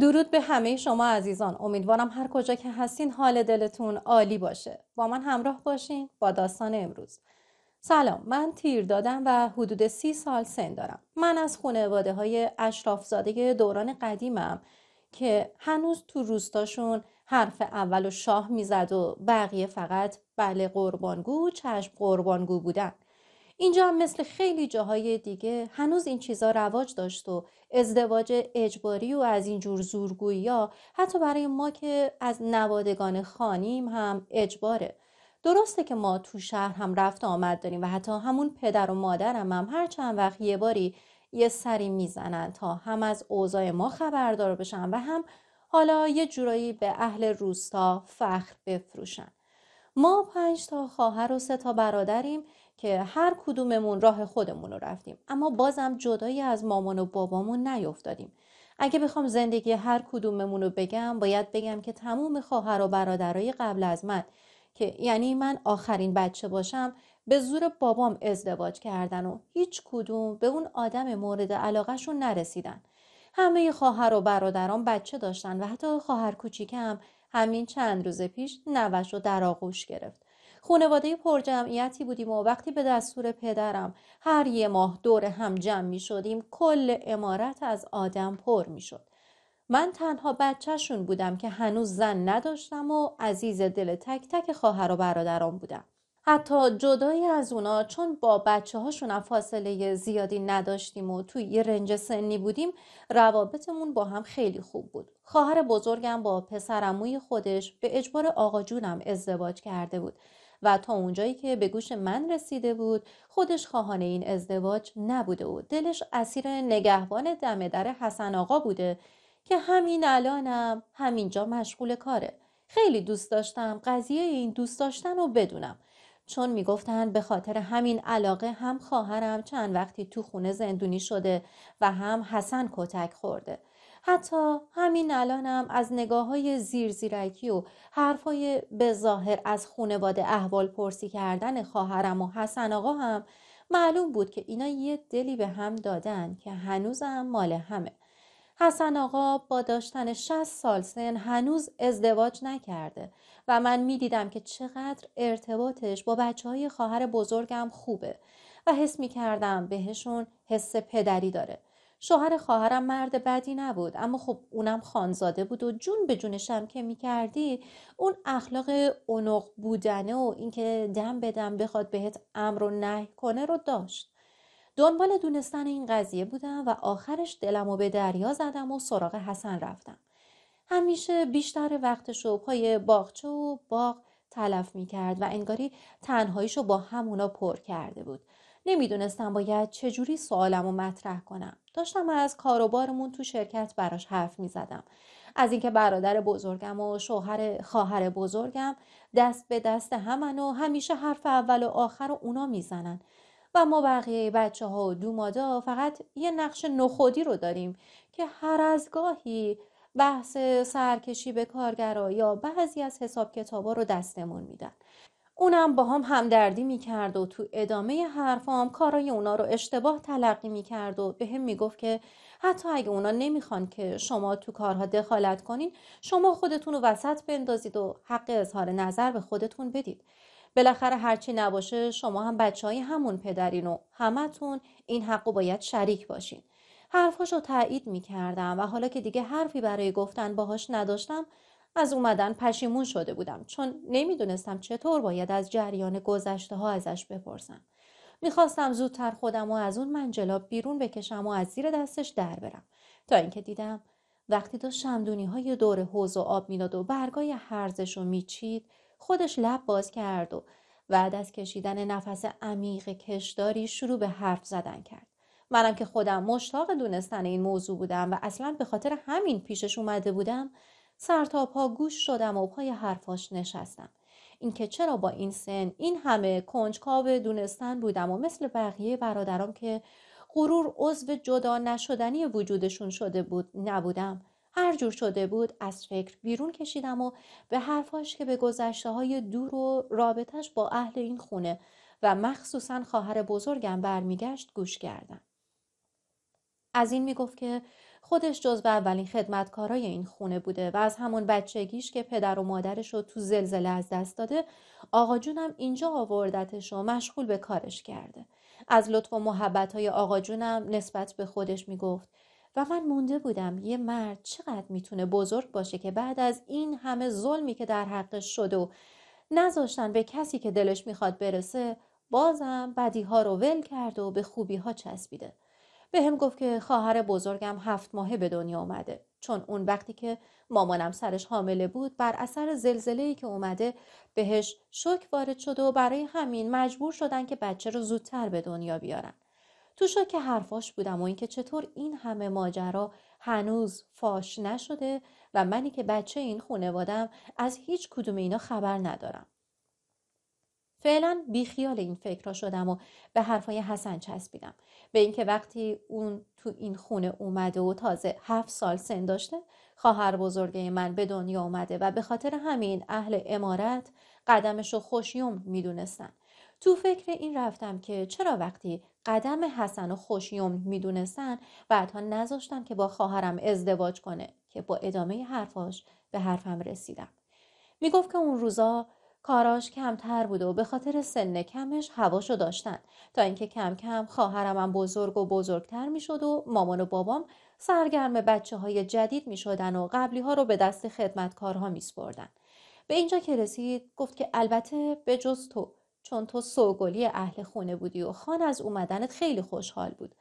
درود به همه شما عزیزان امیدوارم هر کجا که هستین حال دلتون عالی باشه با من همراه باشین با داستان امروز سلام من تیر دادم و حدود سی سال سن دارم من از خانواده های اشرافزاده دوران قدیمم که هنوز تو روستاشون حرف اول و شاه میزد و بقیه فقط بله قربانگو چشم قربانگو بودن اینجا هم مثل خیلی جاهای دیگه هنوز این چیزا رواج داشت و ازدواج اجباری و از این جور زورگویی ها حتی برای ما که از نوادگان خانیم هم اجباره درسته که ما تو شهر هم رفت آمد داریم و حتی همون پدر و مادرم هم هر چند وقت یه باری یه سری میزنن تا هم از اوضاع ما خبردار بشن و هم حالا یه جورایی به اهل روستا فخر بفروشن ما پنج تا خواهر و سه تا برادریم که هر کدوممون راه خودمون رو رفتیم اما بازم جدایی از مامان و بابامون نیفتادیم اگه بخوام زندگی هر کدوممون رو بگم باید بگم که تموم خواهر و برادرای قبل از من که یعنی من آخرین بچه باشم به زور بابام ازدواج کردن و هیچ کدوم به اون آدم مورد علاقهشون نرسیدن همه خواهر و برادران بچه داشتن و حتی خواهر کوچیکم همین چند روز پیش نوش رو در آغوش گرفت خانواده پرجمعیتی بودیم و وقتی به دستور پدرم هر یه ماه دور هم جمع می شدیم کل امارت از آدم پر می شد. من تنها بچهشون بودم که هنوز زن نداشتم و عزیز دل تک تک خواهر و برادران بودم. حتی جدایی از اونا چون با بچه هاشون فاصله زیادی نداشتیم و توی یه رنج سنی بودیم روابطمون با هم خیلی خوب بود. خواهر بزرگم با پسرموی خودش به اجبار آقا جونم ازدواج کرده بود و تا اونجایی که به گوش من رسیده بود خودش خواهان این ازدواج نبوده و دلش اسیر نگهبان دم در حسن آقا بوده که همین الانم همینجا مشغول کاره خیلی دوست داشتم قضیه این دوست داشتن رو بدونم چون میگفتند به خاطر همین علاقه هم خواهرم چند وقتی تو خونه زندونی شده و هم حسن کتک خورده حتی همین الانم از نگاه های زیر زیرکی و حرف های به ظاهر از خونواده احوال پرسی کردن خواهرم و حسن آقا هم معلوم بود که اینا یه دلی به هم دادن که هنوزم مال همه. حسن آقا با داشتن 60 سال سن هنوز ازدواج نکرده و من دیدم که چقدر ارتباطش با بچه های خواهر بزرگم خوبه و حس می کردم بهشون حس پدری داره شوهر خواهرم مرد بدی نبود اما خب اونم خانزاده بود و جون به جونشم که میکردی اون اخلاق اونق بودنه و اینکه دم به دم بخواد بهت امر و نهی کنه رو داشت دنبال دونستن این قضیه بودم و آخرش دلم و به دریا زدم و سراغ حسن رفتم همیشه بیشتر وقتش و پای باغچه و باغ تلف میکرد و انگاری تنهاییشو با همونا پر کرده بود نمیدونستم باید چجوری سوالم رو مطرح کنم داشتم از کاروبارمون تو شرکت براش حرف می زدم. از اینکه برادر بزرگم و شوهر خواهر بزرگم دست به دست همن و همیشه حرف اول و آخر رو اونا میزنن و ما بقیه بچه ها و دومادا فقط یه نقش نخودی رو داریم که هر از گاهی بحث سرکشی به کارگرا یا بعضی از حساب کتابا رو دستمون میدن اونم با هم همدردی میکرد و تو ادامه هم کارای اونا رو اشتباه تلقی میکرد و به هم میگفت که حتی اگه اونا نمیخوان که شما تو کارها دخالت کنین شما خودتون رو وسط بندازید و حق اظهار نظر به خودتون بدید بالاخره هرچی نباشه شما هم بچه های همون پدرین و همتون این حق باید شریک باشین حرفاش رو تایید میکردم و حالا که دیگه حرفی برای گفتن باهاش نداشتم از اومدن پشیمون شده بودم چون نمیدونستم چطور باید از جریان گذشته ها ازش بپرسم میخواستم زودتر خودم و از اون منجلاب بیرون بکشم و از زیر دستش در برم تا اینکه دیدم وقتی داشت شمدونی های دور حوز و آب میداد و برگای حرزش رو میچید خودش لب باز کرد و بعد از کشیدن نفس عمیق کشداری شروع به حرف زدن کرد منم که خودم مشتاق دونستن این موضوع بودم و اصلا به خاطر همین پیشش اومده بودم سر تا پا گوش شدم و پای حرفاش نشستم اینکه چرا با این سن این همه کنجکاو دونستن بودم و مثل بقیه برادرام که غرور عضو جدا نشدنی وجودشون شده بود نبودم هر جور شده بود از فکر بیرون کشیدم و به حرفاش که به گذشته های دور و رابطش با اهل این خونه و مخصوصا خواهر بزرگم برمیگشت گوش کردم از این میگفت که خودش جزو اولین خدمتکارای این خونه بوده و از همون بچگیش که پدر و مادرش رو تو زلزله از دست داده آقا جونم اینجا آوردتش و مشغول به کارش کرده از لطف و محبت های آقا جونم نسبت به خودش میگفت و من مونده بودم یه مرد چقدر میتونه بزرگ باشه که بعد از این همه ظلمی که در حقش شده و نذاشتن به کسی که دلش میخواد برسه بازم بدی ها رو ول کرده و به خوبی ها چسبیده به هم گفت که خواهر بزرگم هفت ماهه به دنیا اومده چون اون وقتی که مامانم سرش حامله بود بر اثر ای که اومده بهش شوک وارد شده و برای همین مجبور شدن که بچه رو زودتر به دنیا بیارن تو شوک حرفاش بودم و اینکه چطور این همه ماجرا هنوز فاش نشده و منی که بچه این خونوادم از هیچ کدوم اینا خبر ندارم فعلا بیخیال این را شدم و به حرفای حسن چسبیدم به اینکه وقتی اون تو این خونه اومده و تازه هفت سال سن داشته خواهر بزرگه من به دنیا اومده و به خاطر همین اهل امارت قدمش رو خوشیوم میدونستن تو فکر این رفتم که چرا وقتی قدم حسن و خوشیوم میدونستن بعدها نذاشتن که با خواهرم ازدواج کنه که با ادامه حرفاش به حرفم رسیدم میگفت که اون روزا کاراش کمتر بود و به خاطر سن کمش هواشو داشتن تا اینکه کم کم خواهرمم بزرگ و بزرگتر میشد و مامان و بابام سرگرم بچه های جدید میشدن و قبلی ها رو به دست خدمتکارها میسپردن به اینجا که رسید گفت که البته به جز تو چون تو سوگلی اهل خونه بودی و خان از اومدنت خیلی خوشحال بود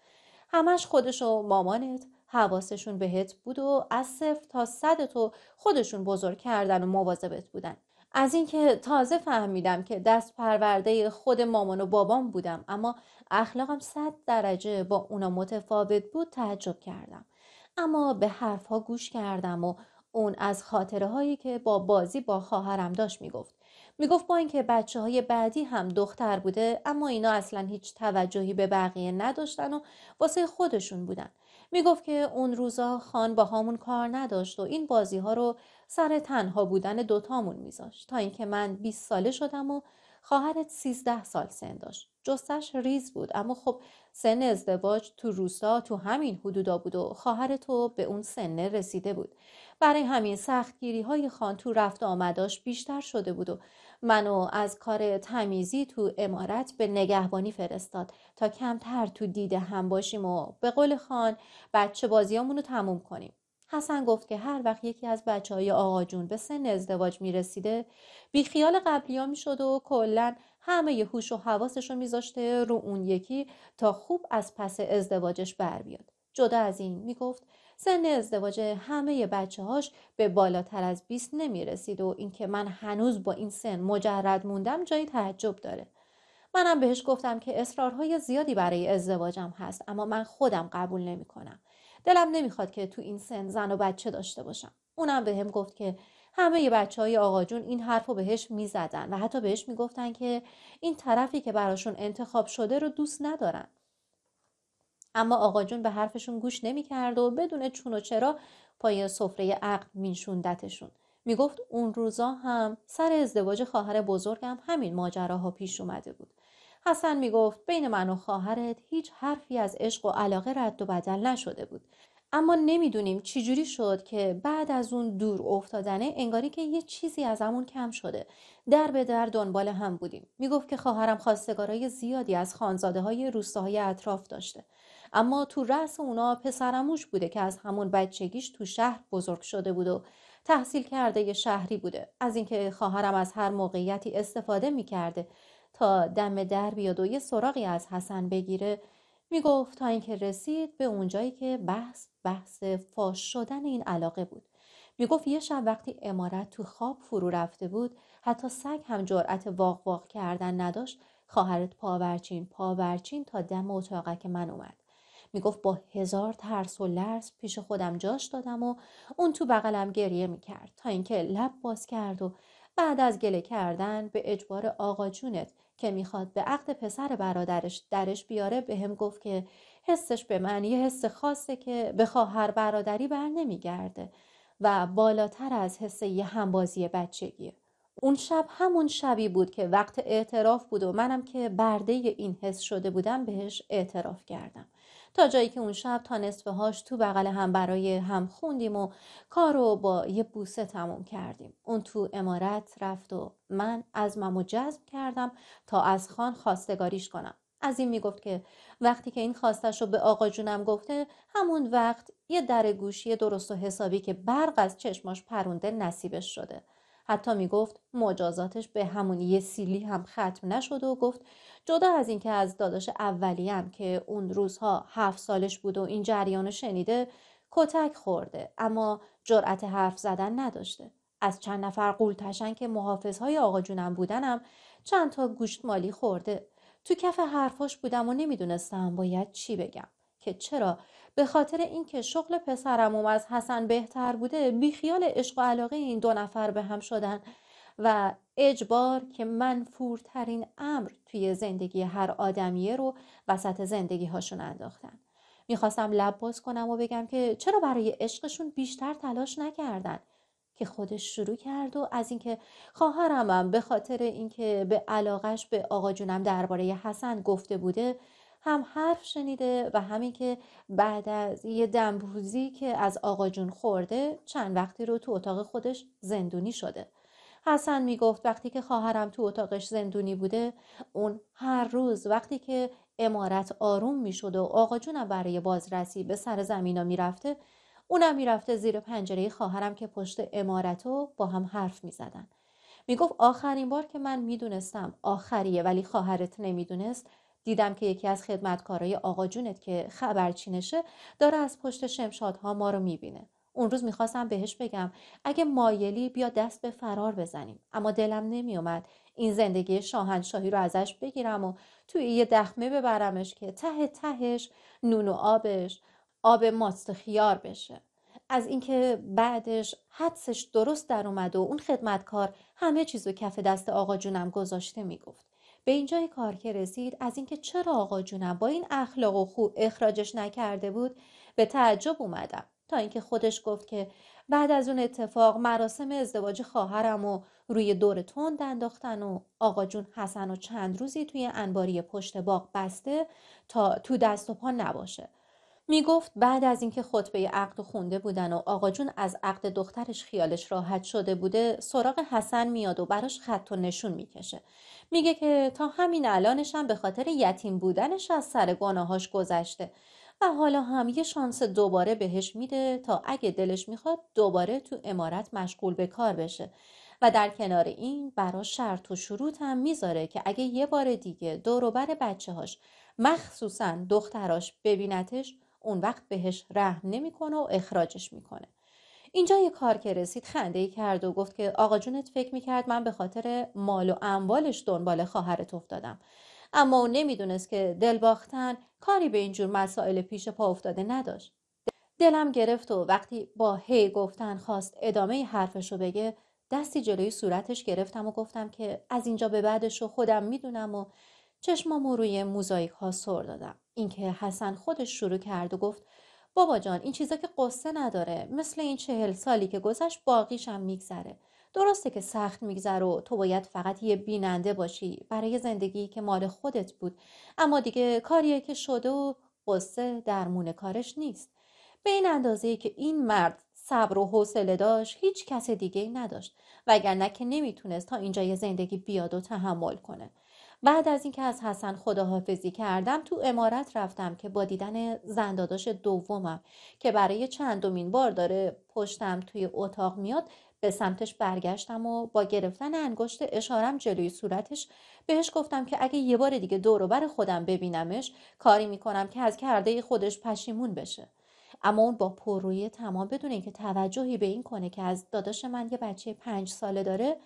همش خودش و مامانت حواسشون بهت بود و از صفر تا صد تو خودشون بزرگ کردن و مواظبت بودن از اینکه تازه فهمیدم که دست پرورده خود مامان و بابام بودم اما اخلاقم صد درجه با اونا متفاوت بود تعجب کردم اما به حرفها گوش کردم و اون از خاطره هایی که با بازی با خواهرم داشت میگفت میگفت با اینکه بچه های بعدی هم دختر بوده اما اینا اصلا هیچ توجهی به بقیه نداشتن و واسه خودشون بودن میگفت که اون روزا خان با همون کار نداشت و این بازی ها رو سر تنها بودن دوتامون میذاشت تا اینکه من 20 ساله شدم و خواهرت 13 سال سن داشت جستش ریز بود اما خب سن ازدواج تو روستا تو همین حدودا بود و خواهر تو به اون سنه رسیده بود برای همین سختگیری های خان تو رفت آمداش بیشتر شده بود و منو از کار تمیزی تو امارت به نگهبانی فرستاد تا کمتر تو دیده هم باشیم و به قول خان بچه بازیامونو تموم کنیم حسن گفت که هر وقت یکی از بچه های آقا جون به سن ازدواج میرسیده بیخیال قبلی ها شد و کلا همه هوش و حواسش رو میذاشته رو اون یکی تا خوب از پس ازدواجش بر بیاد جدا از این میگفت سن ازدواج همه بچه هاش به بالاتر از 20 رسید و اینکه من هنوز با این سن مجرد موندم جایی تعجب داره منم بهش گفتم که اصرارهای زیادی برای ازدواجم هست اما من خودم قبول نمی دلم نمیخواد که تو این سن زن و بچه داشته باشم اونم بهم هم گفت که همه بچه های آقا جون این حرف رو بهش میزدن و حتی بهش میگفتن که این طرفی که براشون انتخاب شده رو دوست ندارن اما آقا جون به حرفشون گوش نمیکرد و بدون چون و چرا پای سفره عقل مینشوندتشون میگفت اون روزا هم سر ازدواج خواهر بزرگم همین ماجراها پیش اومده بود حسن میگفت بین من و خواهرت هیچ حرفی از عشق و علاقه رد و بدل نشده بود اما نمیدونیم جوری شد که بعد از اون دور افتادنه انگاری که یه چیزی از همون کم شده در به در دنبال هم بودیم میگفت که خواهرم خواستگارای زیادی از خانزاده های روستاهای اطراف داشته اما تو رأس اونا پسرموش بوده که از همون بچگیش تو شهر بزرگ شده بود و تحصیل کرده یه شهری بوده از اینکه خواهرم از هر موقعیتی استفاده میکرده تا دم در بیاد و یه سراغی از حسن بگیره میگفت تا اینکه رسید به اونجایی که بحث بحث فاش شدن این علاقه بود میگفت یه شب وقتی امارت تو خواب فرو رفته بود حتی سگ هم جرأت واق واق کردن نداشت خواهرت پاورچین پاورچین تا دم اتاقک من اومد میگفت با هزار ترس و لرز پیش خودم جاش دادم و اون تو بغلم گریه میکرد تا اینکه لب باز کرد و بعد از گله کردن به اجبار آقا جونت که میخواد به عقد پسر برادرش درش بیاره به هم گفت که حسش به من یه حس خاصه که به خواهر برادری بر نمیگرده و بالاتر از حس یه همبازی بچگیه اون شب همون شبی بود که وقت اعتراف بود و منم که برده این حس شده بودم بهش اعتراف کردم تا جایی که اون شب تا نصفه هاش تو بغل هم برای هم خوندیم و کار رو با یه بوسه تموم کردیم اون تو امارت رفت و من از ممو جذب کردم تا از خان خواستگاریش کنم از این میگفت که وقتی که این خواستش رو به آقا جونم گفته همون وقت یه در گوشی درست و حسابی که برق از چشماش پرونده نصیبش شده حتی میگفت مجازاتش به همون یه سیلی هم ختم نشد و گفت جدا از اینکه از داداش اولیم که اون روزها هفت سالش بود و این جریان شنیده کتک خورده اما جرأت حرف زدن نداشته از چند نفر قولتشن که محافظهای آقا جونم بودنم چند تا گوشت مالی خورده تو کف حرفاش بودم و نمیدونستم باید چی بگم که چرا به خاطر اینکه شغل پسرم از حسن بهتر بوده بیخیال عشق و علاقه این دو نفر به هم شدن و اجبار که منفورترین امر توی زندگی هر آدمیه رو وسط زندگی هاشون انداختن میخواستم لب باز کنم و بگم که چرا برای عشقشون بیشتر تلاش نکردن که خودش شروع کرد و از اینکه خواهرمم به خاطر اینکه به علاقش به آقا جونم درباره حسن گفته بوده هم حرف شنیده و همین که بعد از یه دنبوزی که از آقا جون خورده چند وقتی رو تو اتاق خودش زندونی شده حسن میگفت وقتی که خواهرم تو اتاقش زندونی بوده اون هر روز وقتی که امارت آروم میشد و آقا جونم برای بازرسی به سر زمینا میرفته اونم میرفته زیر پنجره خواهرم که پشت امارت و با هم حرف میزدن میگفت آخرین بار که من میدونستم آخریه ولی خواهرت نمیدونست دیدم که یکی از خدمتکارای آقا جونت که خبرچینشه داره از پشت شمشادها ما رو میبینه اون روز میخواستم بهش بگم اگه مایلی بیا دست به فرار بزنیم اما دلم نمیومد این زندگی شاهنشاهی رو ازش بگیرم و توی یه دخمه ببرمش که ته تهش نون و آبش آب ماست خیار بشه از اینکه بعدش حدسش درست در اومد و اون خدمتکار همه چیزو کف دست آقا جونم گذاشته میگفت به اینجای کار که رسید از اینکه چرا آقا جونم با این اخلاق و خوب اخراجش نکرده بود به تعجب اومدم اینکه خودش گفت که بعد از اون اتفاق مراسم ازدواج خواهرم و روی دور تند انداختن و آقا جون حسن و چند روزی توی انباری پشت باغ بسته تا تو دست و پا نباشه می گفت بعد از اینکه خطبه عقد خونده بودن و آقا جون از عقد دخترش خیالش راحت شده بوده سراغ حسن میاد و براش خط و نشون میکشه میگه که تا همین الانش هم به خاطر یتیم بودنش از سر گناهاش گذشته و حالا هم یه شانس دوباره بهش میده تا اگه دلش میخواد دوباره تو امارت مشغول به کار بشه و در کنار این برا شرط و شروط هم میذاره که اگه یه بار دیگه دوروبر بچه هاش مخصوصا دختراش ببینتش اون وقت بهش رحم نمیکنه و اخراجش میکنه اینجا یه کار که رسید خنده ای کرد و گفت که آقا جونت فکر میکرد من به خاطر مال و اموالش دنبال خواهرت افتادم اما اون نمیدونست که دل کاری به اینجور مسائل پیش پا افتاده نداشت دلم گرفت و وقتی با هی گفتن خواست ادامه حرفش رو بگه دستی جلوی صورتش گرفتم و گفتم که از اینجا به بعدش رو خودم میدونم و چشمامو روی موزاییک ها سر دادم اینکه حسن خودش شروع کرد و گفت بابا جان این چیزا که قصه نداره مثل این چهل سالی که گذشت باقیشم میگذره درسته که سخت میگذره و تو باید فقط یه بیننده باشی برای زندگی که مال خودت بود اما دیگه کاریه که شده و قصه درمون کارش نیست به این اندازه که این مرد صبر و حوصله داشت هیچ کس دیگه نداشت وگرنه که نمیتونست تا اینجا یه زندگی بیاد و تحمل کنه بعد از اینکه از حسن خداحافظی کردم تو امارت رفتم که با دیدن زنداداش دومم که برای چندمین بار داره پشتم توی اتاق میاد به سمتش برگشتم و با گرفتن انگشت اشارم جلوی صورتش بهش گفتم که اگه یه بار دیگه دور بر خودم ببینمش کاری میکنم که از کرده خودش پشیمون بشه اما اون با پررویی تمام بدون اینکه توجهی به این کنه که از داداش من یه بچه پنج ساله داره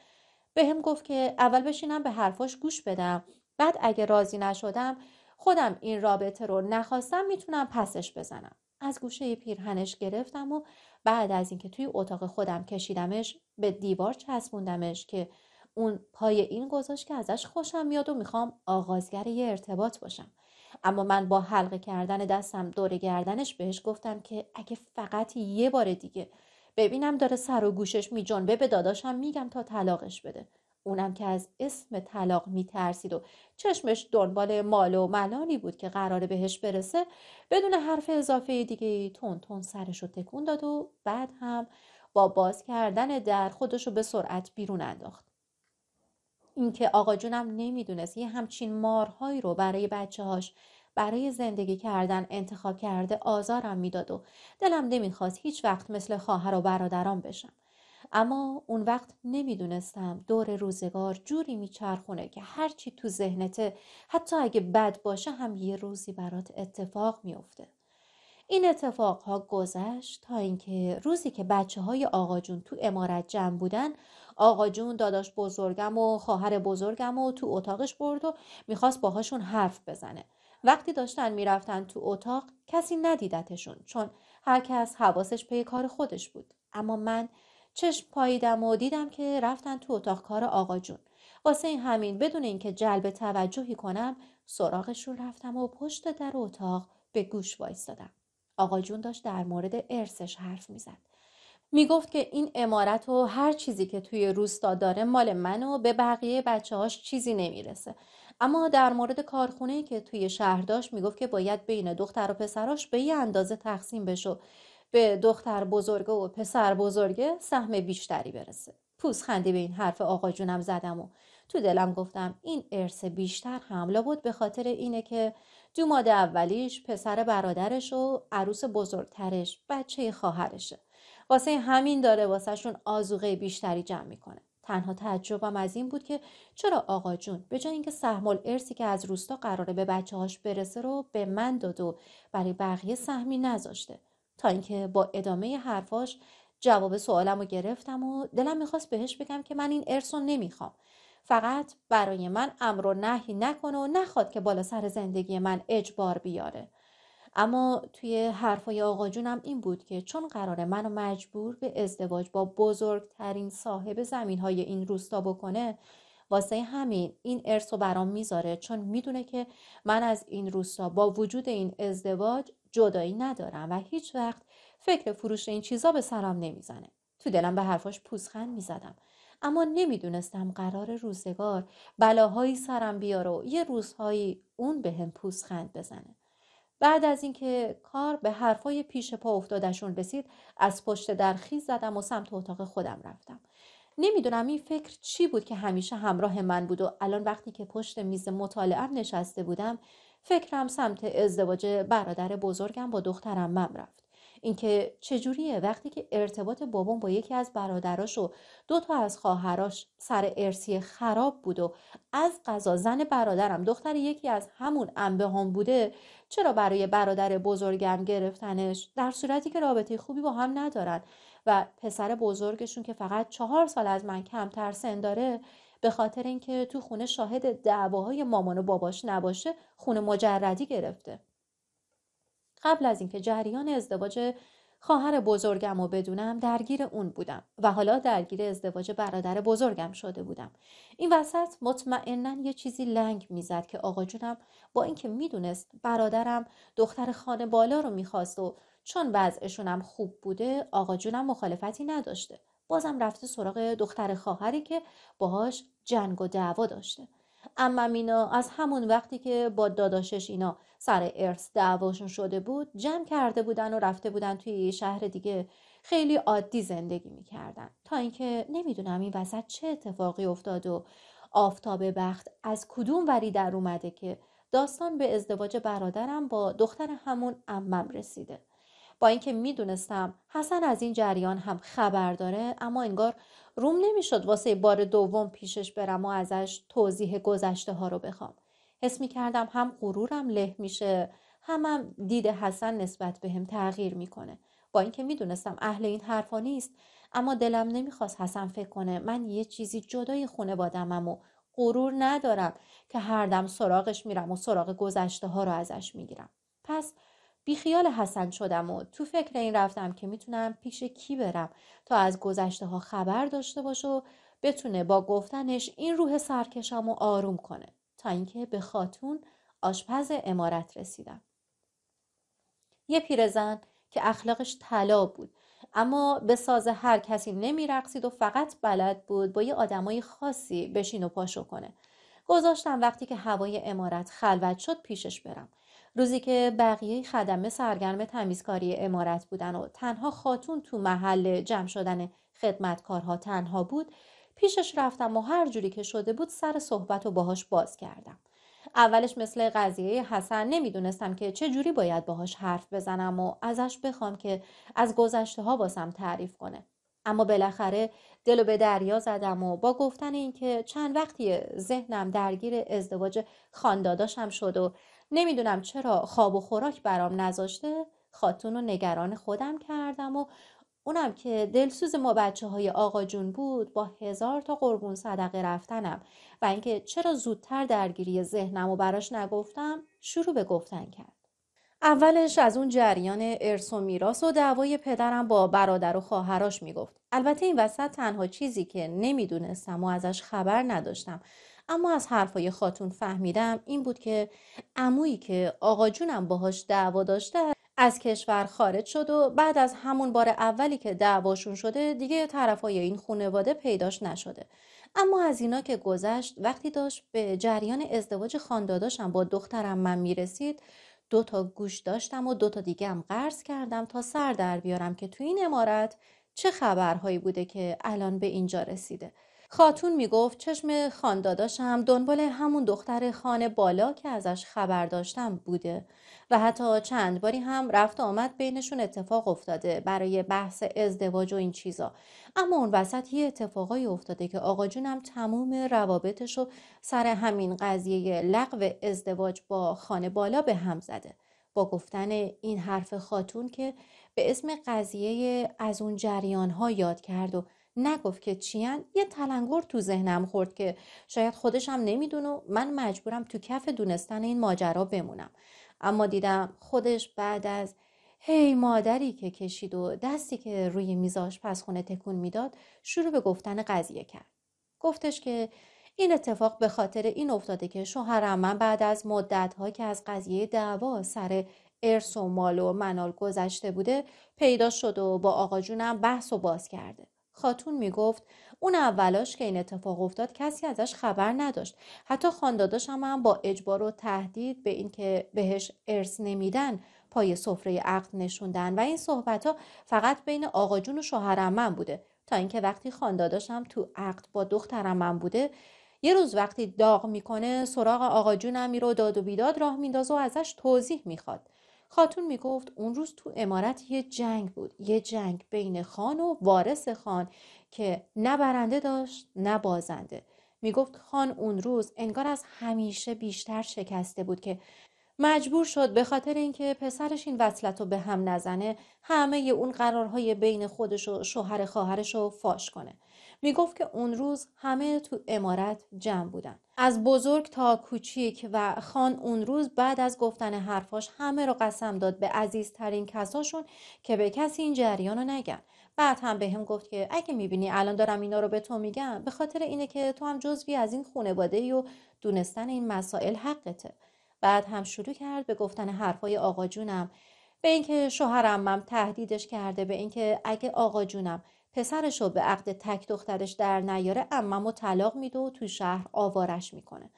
بهم گفت که اول بشینم به حرفاش گوش بدم بعد اگه راضی نشدم خودم این رابطه رو نخواستم میتونم پسش بزنم از گوشه پیرهنش گرفتم و بعد از اینکه توی اتاق خودم کشیدمش به دیوار چسبوندمش که اون پای این گذاشت که ازش خوشم میاد و میخوام آغازگر یه ارتباط باشم اما من با حلقه کردن دستم دور گردنش بهش گفتم که اگه فقط یه بار دیگه ببینم داره سر و گوشش میجنبه به داداشم میگم تا طلاقش بده اونم که از اسم طلاق میترسید و چشمش دنبال مال و ملانی بود که قراره بهش برسه بدون حرف اضافه دیگه تون تون سرش رو تکون داد و بعد هم با باز کردن در خودش به سرعت بیرون انداخت اینکه آقا جونم نمیدونست یه همچین مارهایی رو برای بچه هاش برای زندگی کردن انتخاب کرده آزارم میداد و دلم نمیخواست هیچ وقت مثل خواهر و برادران بشم اما اون وقت نمیدونستم دور روزگار جوری میچرخونه که هرچی تو ذهنته حتی اگه بد باشه هم یه روزی برات اتفاق میافته. این اتفاق ها گذشت تا اینکه روزی که بچه های آقا جون تو امارت جمع بودن آقا جون داداش بزرگم و خواهر بزرگم و تو اتاقش برد و میخواست باهاشون حرف بزنه وقتی داشتن میرفتن تو اتاق کسی ندیدتشون چون هر کس حواسش پی کار خودش بود اما من چشم پاییدم و دیدم که رفتن تو اتاق کار آقا جون. واسه این همین بدون اینکه جلب توجهی کنم سراغشون رفتم و پشت در اتاق به گوش وایستادم. آقا جون داشت در مورد ارسش حرف میزد. میگفت که این امارت و هر چیزی که توی روستا داره مال من و به بقیه بچه هاش چیزی نمیرسه. اما در مورد کارخونه که توی شهر داشت میگفت که باید بین دختر و پسراش به یه اندازه تقسیم بشه به دختر بزرگه و پسر بزرگه سهم بیشتری برسه خندی به این حرف آقا جونم زدم و تو دلم گفتم این ارث بیشتر حمله بود به خاطر اینه که دو ماده اولیش پسر برادرش و عروس بزرگترش بچه خواهرشه واسه همین داره واسهشون آزوغه بیشتری جمع میکنه تنها تعجبم از این بود که چرا آقا جون به جای اینکه سهم ارسی که از روستا قراره به بچه هاش برسه رو به من داد و برای بقیه سهمی نذاشته تا اینکه با ادامه حرفاش جواب سوالم رو گرفتم و دلم میخواست بهش بگم که من این ارث رو نمیخوام فقط برای من امر و نهی نکنه و نخواد که بالا سر زندگی من اجبار بیاره اما توی حرفای آقا جونم این بود که چون قرار منو مجبور به ازدواج با بزرگترین صاحب زمین های این روستا بکنه واسه همین این ارث رو برام میذاره چون میدونه که من از این روستا با وجود این ازدواج جدایی ندارم و هیچ وقت فکر فروش این چیزا به سرم نمیزنه تو دلم به حرفاش پوزخند میزدم اما نمیدونستم قرار روزگار بلاهایی سرم بیاره و یه روزهایی اون به هم پوزخند بزنه بعد از اینکه کار به حرفای پیش پا افتادشون رسید از پشت درخیز زدم و سمت اتاق خودم رفتم نمیدونم این فکر چی بود که همیشه همراه من بود و الان وقتی که پشت میز مطالعه نشسته بودم فکرم سمت ازدواج برادر بزرگم با دخترم مم رفت اینکه چجوریه وقتی که ارتباط بابام با یکی از برادراش و دو تا از خواهراش سر ارسی خراب بود و از قضا زن برادرم دختر یکی از همون انبه هم بوده چرا برای برادر بزرگم گرفتنش در صورتی که رابطه خوبی با هم ندارن و پسر بزرگشون که فقط چهار سال از من کمتر سن داره به خاطر اینکه تو خونه شاهد دعواهای مامان و باباش نباشه خونه مجردی گرفته قبل از اینکه جریان ازدواج خواهر بزرگم و بدونم درگیر اون بودم و حالا درگیر ازدواج برادر بزرگم شده بودم این وسط مطمئنا یه چیزی لنگ میزد که آقا جونم با اینکه میدونست برادرم دختر خانه بالا رو میخواست و چون وضعشونم خوب بوده آقا جونم مخالفتی نداشته بازم رفته سراغ دختر خواهری که باهاش جنگ و دعوا داشته اما مینا از همون وقتی که با داداشش اینا سر ارث دعواشون شده بود جمع کرده بودن و رفته بودن توی شهر دیگه خیلی عادی زندگی میکردن تا اینکه نمیدونم این وسط چه اتفاقی افتاد و آفتاب بخت از کدوم وری در اومده که داستان به ازدواج برادرم با دختر همون امم رسیده با اینکه میدونستم حسن از این جریان هم خبر داره اما انگار روم نمیشد واسه بار دوم پیشش برم و ازش توضیح گذشته ها رو بخوام حس می کردم هم غرورم له میشه همم هم دید حسن نسبت بهم هم تغییر میکنه با اینکه میدونستم اهل این حرفا نیست اما دلم نمیخواست حسن فکر کنه من یه چیزی جدای خونوادمم و غرور ندارم که هر دم سراغش میرم و سراغ گذشته ها رو ازش میگیرم پس بیخیال حسن شدم و تو فکر این رفتم که میتونم پیش کی برم تا از گذشته ها خبر داشته باشه و بتونه با گفتنش این روح سرکشم و آروم کنه تا اینکه به خاتون آشپز امارت رسیدم یه پیرزن که اخلاقش طلا بود اما به ساز هر کسی نمیرقصید و فقط بلد بود با یه آدمای خاصی بشین و پاشو کنه گذاشتم وقتی که هوای امارت خلوت شد پیشش برم روزی که بقیه خدمه سرگرم تمیزکاری امارت بودن و تنها خاتون تو محل جمع شدن خدمتکارها تنها بود پیشش رفتم و هر جوری که شده بود سر صحبت و باهاش باز کردم اولش مثل قضیه حسن نمیدونستم که چه جوری باید باهاش حرف بزنم و ازش بخوام که از گذشته ها باسم تعریف کنه اما بالاخره دلو به دریا زدم و با گفتن اینکه چند وقتی ذهنم درگیر ازدواج خانداداشم شد و نمیدونم چرا خواب و خوراک برام نذاشته خاتون و نگران خودم کردم و اونم که دلسوز ما بچه های آقا جون بود با هزار تا قربون صدقه رفتنم و اینکه چرا زودتر درگیری ذهنم و براش نگفتم شروع به گفتن کرد. اولش از اون جریان ارث و میراث و دعوای پدرم با برادر و خواهراش میگفت. البته این وسط تنها چیزی که نمیدونستم و ازش خبر نداشتم اما از حرفای خاتون فهمیدم این بود که عمویی که آقا جونم باهاش دعوا داشته از کشور خارج شد و بعد از همون بار اولی که دعواشون شده دیگه طرفای این خانواده پیداش نشده اما از اینا که گذشت وقتی داشت به جریان ازدواج خانداداشم با دخترم من میرسید دو تا گوش داشتم و دو تا دیگه هم قرض کردم تا سر در بیارم که تو این امارت چه خبرهایی بوده که الان به اینجا رسیده خاتون میگفت چشم خانداداشم هم دنبال همون دختر خانه بالا که ازش خبر داشتم بوده و حتی چند باری هم رفت آمد بینشون اتفاق افتاده برای بحث ازدواج و این چیزا اما اون وسط یه اتفاقای افتاده که آقا جونم تموم روابطش سر همین قضیه لغو ازدواج با خانه بالا به هم زده با گفتن این حرف خاتون که به اسم قضیه از اون جریان ها یاد کرد و نگفت که چیان یه تلنگر تو ذهنم خورد که شاید خودشم نمیدونه من مجبورم تو کف دونستن این ماجرا بمونم اما دیدم خودش بعد از هی مادری که کشید و دستی که روی پس پسخونه تکون میداد شروع به گفتن قضیه کرد گفتش که این اتفاق به خاطر این افتاده که شوهرم من بعد از مدتها که از قضیه دعوا سر ارث و مال و منال گذشته بوده پیدا شد و با آقا جونم بحث و باز کرده خاتون میگفت اون اولاش که این اتفاق افتاد کسی ازش خبر نداشت حتی خانداداش هم با اجبار و تهدید به اینکه بهش ارث نمیدن پای سفره عقد نشوندن و این صحبت ها فقط بین آقا جون و شوهرم من بوده تا اینکه وقتی خانداداشم تو عقد با دخترم من بوده یه روز وقتی داغ میکنه سراغ آقا جونم میره داد و بیداد راه میندازه و ازش توضیح میخواد خاتون میگفت اون روز تو امارت یه جنگ بود یه جنگ بین خان و وارث خان که نه برنده داشت نه بازنده میگفت خان اون روز انگار از همیشه بیشتر شکسته بود که مجبور شد به خاطر اینکه پسرش این وصلت رو به هم نزنه همه اون قرارهای بین خودش و شوهر خواهرش رو فاش کنه میگفت که اون روز همه تو امارت جمع بودن از بزرگ تا کوچیک و خان اون روز بعد از گفتن حرفاش همه رو قسم داد به عزیزترین کساشون که به کسی این جریان رو نگن بعد هم به هم گفت که اگه میبینی الان دارم اینا رو به تو میگم به خاطر اینه که تو هم جزوی از این خونواده و دونستن این مسائل حقته بعد هم شروع کرد به گفتن حرفای آقا جونم به اینکه شوهرمم تهدیدش کرده به اینکه اگه آقا جونم پسرش رو به عقد تک دخترش در نیاره امم و طلاق میده و تو شهر آوارش میکنه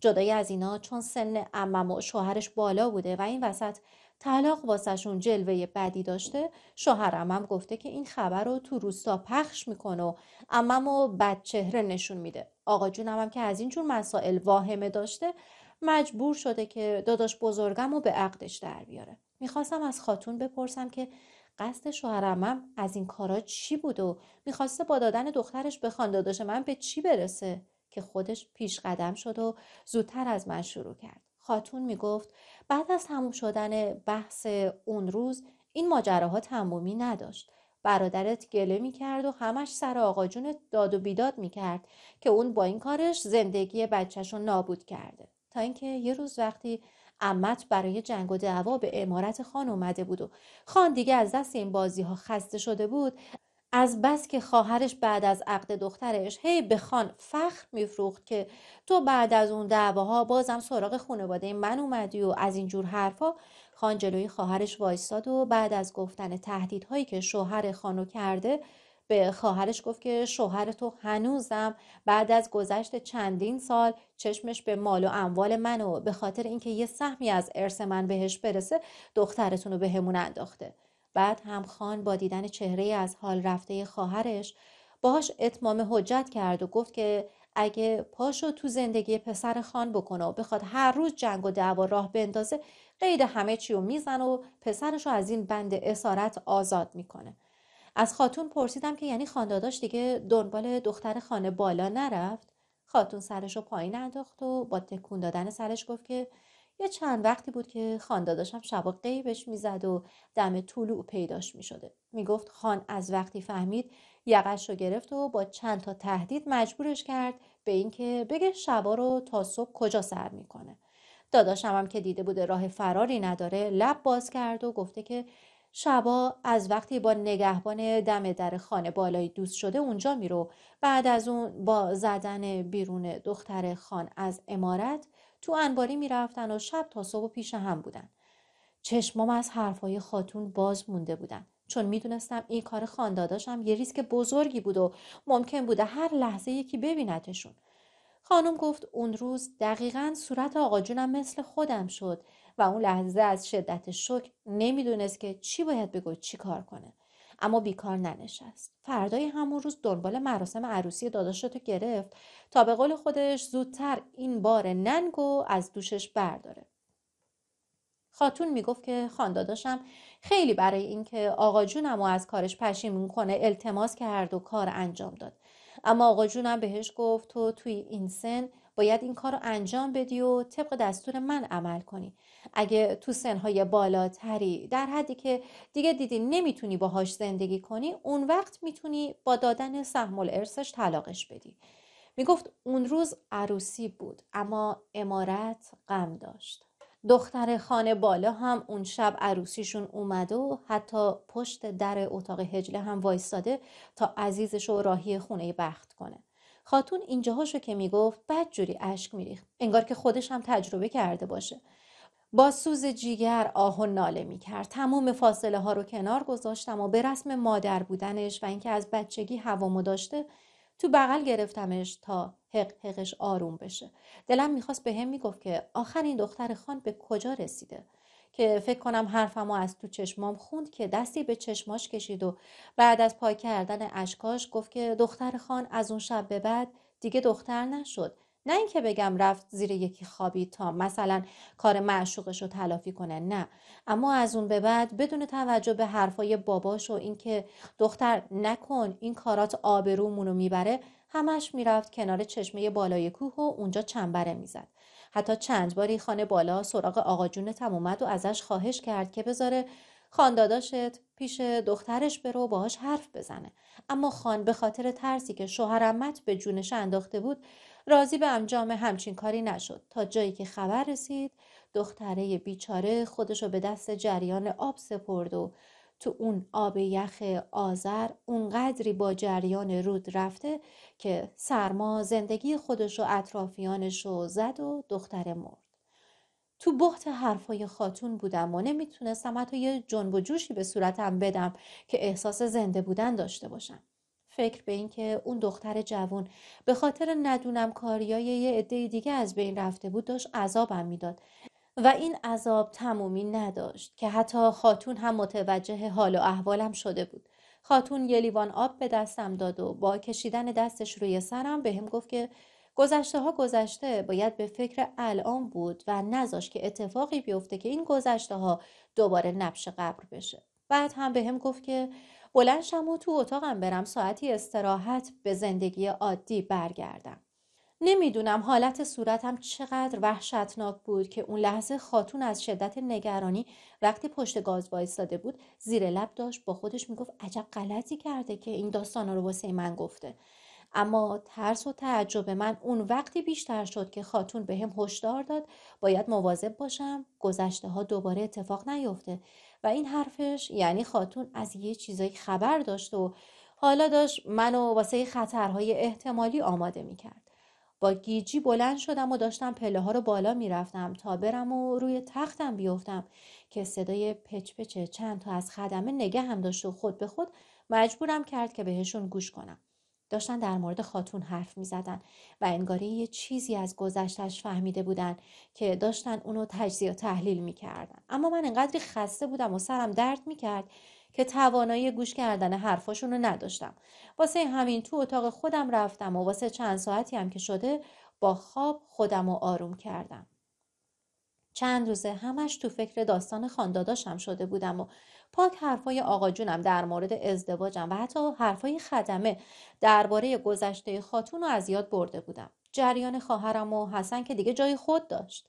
جدای از اینا چون سن امم و شوهرش بالا بوده و این وسط طلاق واسهشون جلوه بدی داشته شوهر امم گفته که این خبر رو تو روستا پخش میکنه و امم و بدچهره نشون میده آقا جون امم که از اینجور مسائل واهمه داشته مجبور شده که داداش بزرگم و به عقدش در بیاره میخواستم از خاتون بپرسم که قصد شوهرمم از این کارا چی بود و میخواسته با دادن دخترش به خانداداش من به چی برسه که خودش پیش قدم شد و زودتر از من شروع کرد خاتون میگفت بعد از تموم شدن بحث اون روز این ماجراها تمومی نداشت برادرت گله میکرد و همش سر آقا جون داد و بیداد میکرد که اون با این کارش زندگی بچهش رو نابود کرده تا اینکه یه روز وقتی امت برای جنگ و دعوا به امارت خان اومده بود و خان دیگه از دست این بازی ها خسته شده بود از بس که خواهرش بعد از عقد دخترش هی به خان فخر میفروخت که تو بعد از اون دعواها بازم سراغ خانواده من اومدی و از اینجور حرفها خان جلوی خواهرش وایستاد و بعد از گفتن تهدیدهایی که شوهر خانو کرده به خواهرش گفت که شوهر تو هنوزم بعد از گذشت چندین سال چشمش به مال و اموال من و به خاطر اینکه یه سهمی از ارث من بهش برسه دخترتون رو بهمون انداخته بعد هم خان با دیدن چهره از حال رفته خواهرش باهاش اتمام حجت کرد و گفت که اگه پاشو تو زندگی پسر خان بکنه و بخواد هر روز جنگ و دعوا راه بندازه قید همه چی رو میزن و پسرش رو از این بند اسارت آزاد میکنه از خاتون پرسیدم که یعنی خانداداش دیگه دنبال دختر خانه بالا نرفت خاتون سرش رو پایین انداخت و با تکون دادن سرش گفت که یه چند وقتی بود که خانداداشم شبا قیبش میزد و دم طلوع پیداش میشده میگفت خان از وقتی فهمید یقش رو گرفت و با چند تا تهدید مجبورش کرد به اینکه بگه شبا رو تا صبح کجا سر میکنه داداشم هم که دیده بوده راه فراری نداره لب باز کرد و گفته که شبا از وقتی با نگهبان دم در خانه بالای دوست شده اونجا میرو بعد از اون با زدن بیرون دختر خان از امارت تو انباری میرفتن و شب تا صبح پیش هم بودن چشمام از حرفای خاتون باز مونده بودن چون میدونستم این کار خانداداشم یه ریسک بزرگی بود و ممکن بوده هر لحظه یکی ببیندشون خانم گفت اون روز دقیقا صورت آقا جونم مثل خودم شد و اون لحظه از شدت شک نمیدونست که چی باید بگو چی کار کنه اما بیکار ننشست فردای همون روز دنبال مراسم عروسی داداشت رو گرفت تا به قول خودش زودتر این بار ننگو از دوشش برداره خاتون میگفت که خان داداشم خیلی برای اینکه آقا جونم و از کارش پشیمون کنه التماس کرد و کار انجام داد اما آقا جونم بهش گفت تو توی این سن باید این کار رو انجام بدی و طبق دستور من عمل کنی اگه تو سنهای بالاتری در حدی که دیگه دیدی نمیتونی باهاش زندگی کنی اون وقت میتونی با دادن سهم الارثش طلاقش بدی میگفت اون روز عروسی بود اما امارت غم داشت دختر خانه بالا هم اون شب عروسیشون اومده و حتی پشت در اتاق هجله هم وایستاده تا عزیزش و راهی خونه بخت کنه خاتون اینجاهاشو که میگفت بد جوری اشک میریخت انگار که خودش هم تجربه کرده باشه با سوز جیگر آه و ناله می کرد. تمام فاصله ها رو کنار گذاشتم و به رسم مادر بودنش و اینکه از بچگی هوامو داشته تو بغل گرفتمش تا حق حقش آروم بشه دلم میخواست به هم میگفت که آخر این دختر خان به کجا رسیده که فکر کنم حرفمو از تو چشمام خوند که دستی به چشماش کشید و بعد از پای کردن اشکاش گفت که دختر خان از اون شب به بعد دیگه دختر نشد نه اینکه بگم رفت زیر یکی خوابی تا مثلا کار معشوقش رو تلافی کنه نه اما از اون به بعد بدون توجه به حرفای باباش و اینکه دختر نکن این کارات آبرومون رو میبره همش میرفت کنار چشمه بالای کوه و اونجا چنبره میزد حتی چند باری خانه بالا سراغ آقا جونتم اومد و ازش خواهش کرد که بذاره خانداداشت پیش دخترش بره و باهاش حرف بزنه اما خان به خاطر ترسی که شوهرمت به جونش انداخته بود راضی به انجام همچین کاری نشد تا جایی که خبر رسید دختره بیچاره خودشو به دست جریان آب سپرد و تو اون آب یخ آذر اونقدری با جریان رود رفته که سرما زندگی خودش و اطرافیانش رو زد و دختر مرد تو بحت حرفای خاتون بودم و نمیتونستم حتی یه جنب و جوشی به صورتم بدم که احساس زنده بودن داشته باشم فکر به اینکه اون دختر جوان به خاطر ندونم کاریای یه عده دیگه از بین رفته بود داشت عذابم میداد و این عذاب تمومی نداشت که حتی خاتون هم متوجه حال و احوالم شده بود خاتون یه لیوان آب به دستم داد و با کشیدن دستش روی سرم بهم به گفت که گذشته ها گذشته باید به فکر الان بود و نذاش که اتفاقی بیفته که این گذشته ها دوباره نبش قبر بشه بعد هم بهم گفت که بلند و تو اتاقم برم ساعتی استراحت به زندگی عادی برگردم نمیدونم حالت صورتم چقدر وحشتناک بود که اون لحظه خاتون از شدت نگرانی وقتی پشت گاز وایستاده بود زیر لب داشت با خودش میگفت عجب غلطی کرده که این داستان رو واسه من گفته اما ترس و تعجب من اون وقتی بیشتر شد که خاتون به هم هشدار داد باید مواظب باشم گذشته ها دوباره اتفاق نیفته و این حرفش یعنی خاتون از یه چیزایی خبر داشت و حالا داشت منو واسه خطرهای احتمالی آماده میکرد با گیجی بلند شدم و داشتم پله ها رو بالا میرفتم تا برم و روی تختم بیفتم که صدای پچپچه چند تا از خدمه نگه هم داشت و خود به خود مجبورم کرد که بهشون گوش کنم. داشتن در مورد خاتون حرف می زدن و انگاری یه چیزی از گذشتش فهمیده بودن که داشتن اونو تجزیه و تحلیل می کردن. اما من انقدری خسته بودم و سرم درد می کرد که توانایی گوش کردن حرفاشون رو نداشتم واسه همین تو اتاق خودم رفتم و واسه چند ساعتی هم که شده با خواب خودم رو آروم کردم چند روزه همش تو فکر داستان خانداداشم شده بودم و پاک حرفای آقا جونم در مورد ازدواجم و حتی حرفای خدمه درباره گذشته خاتون رو از یاد برده بودم جریان خواهرم و حسن که دیگه جای خود داشت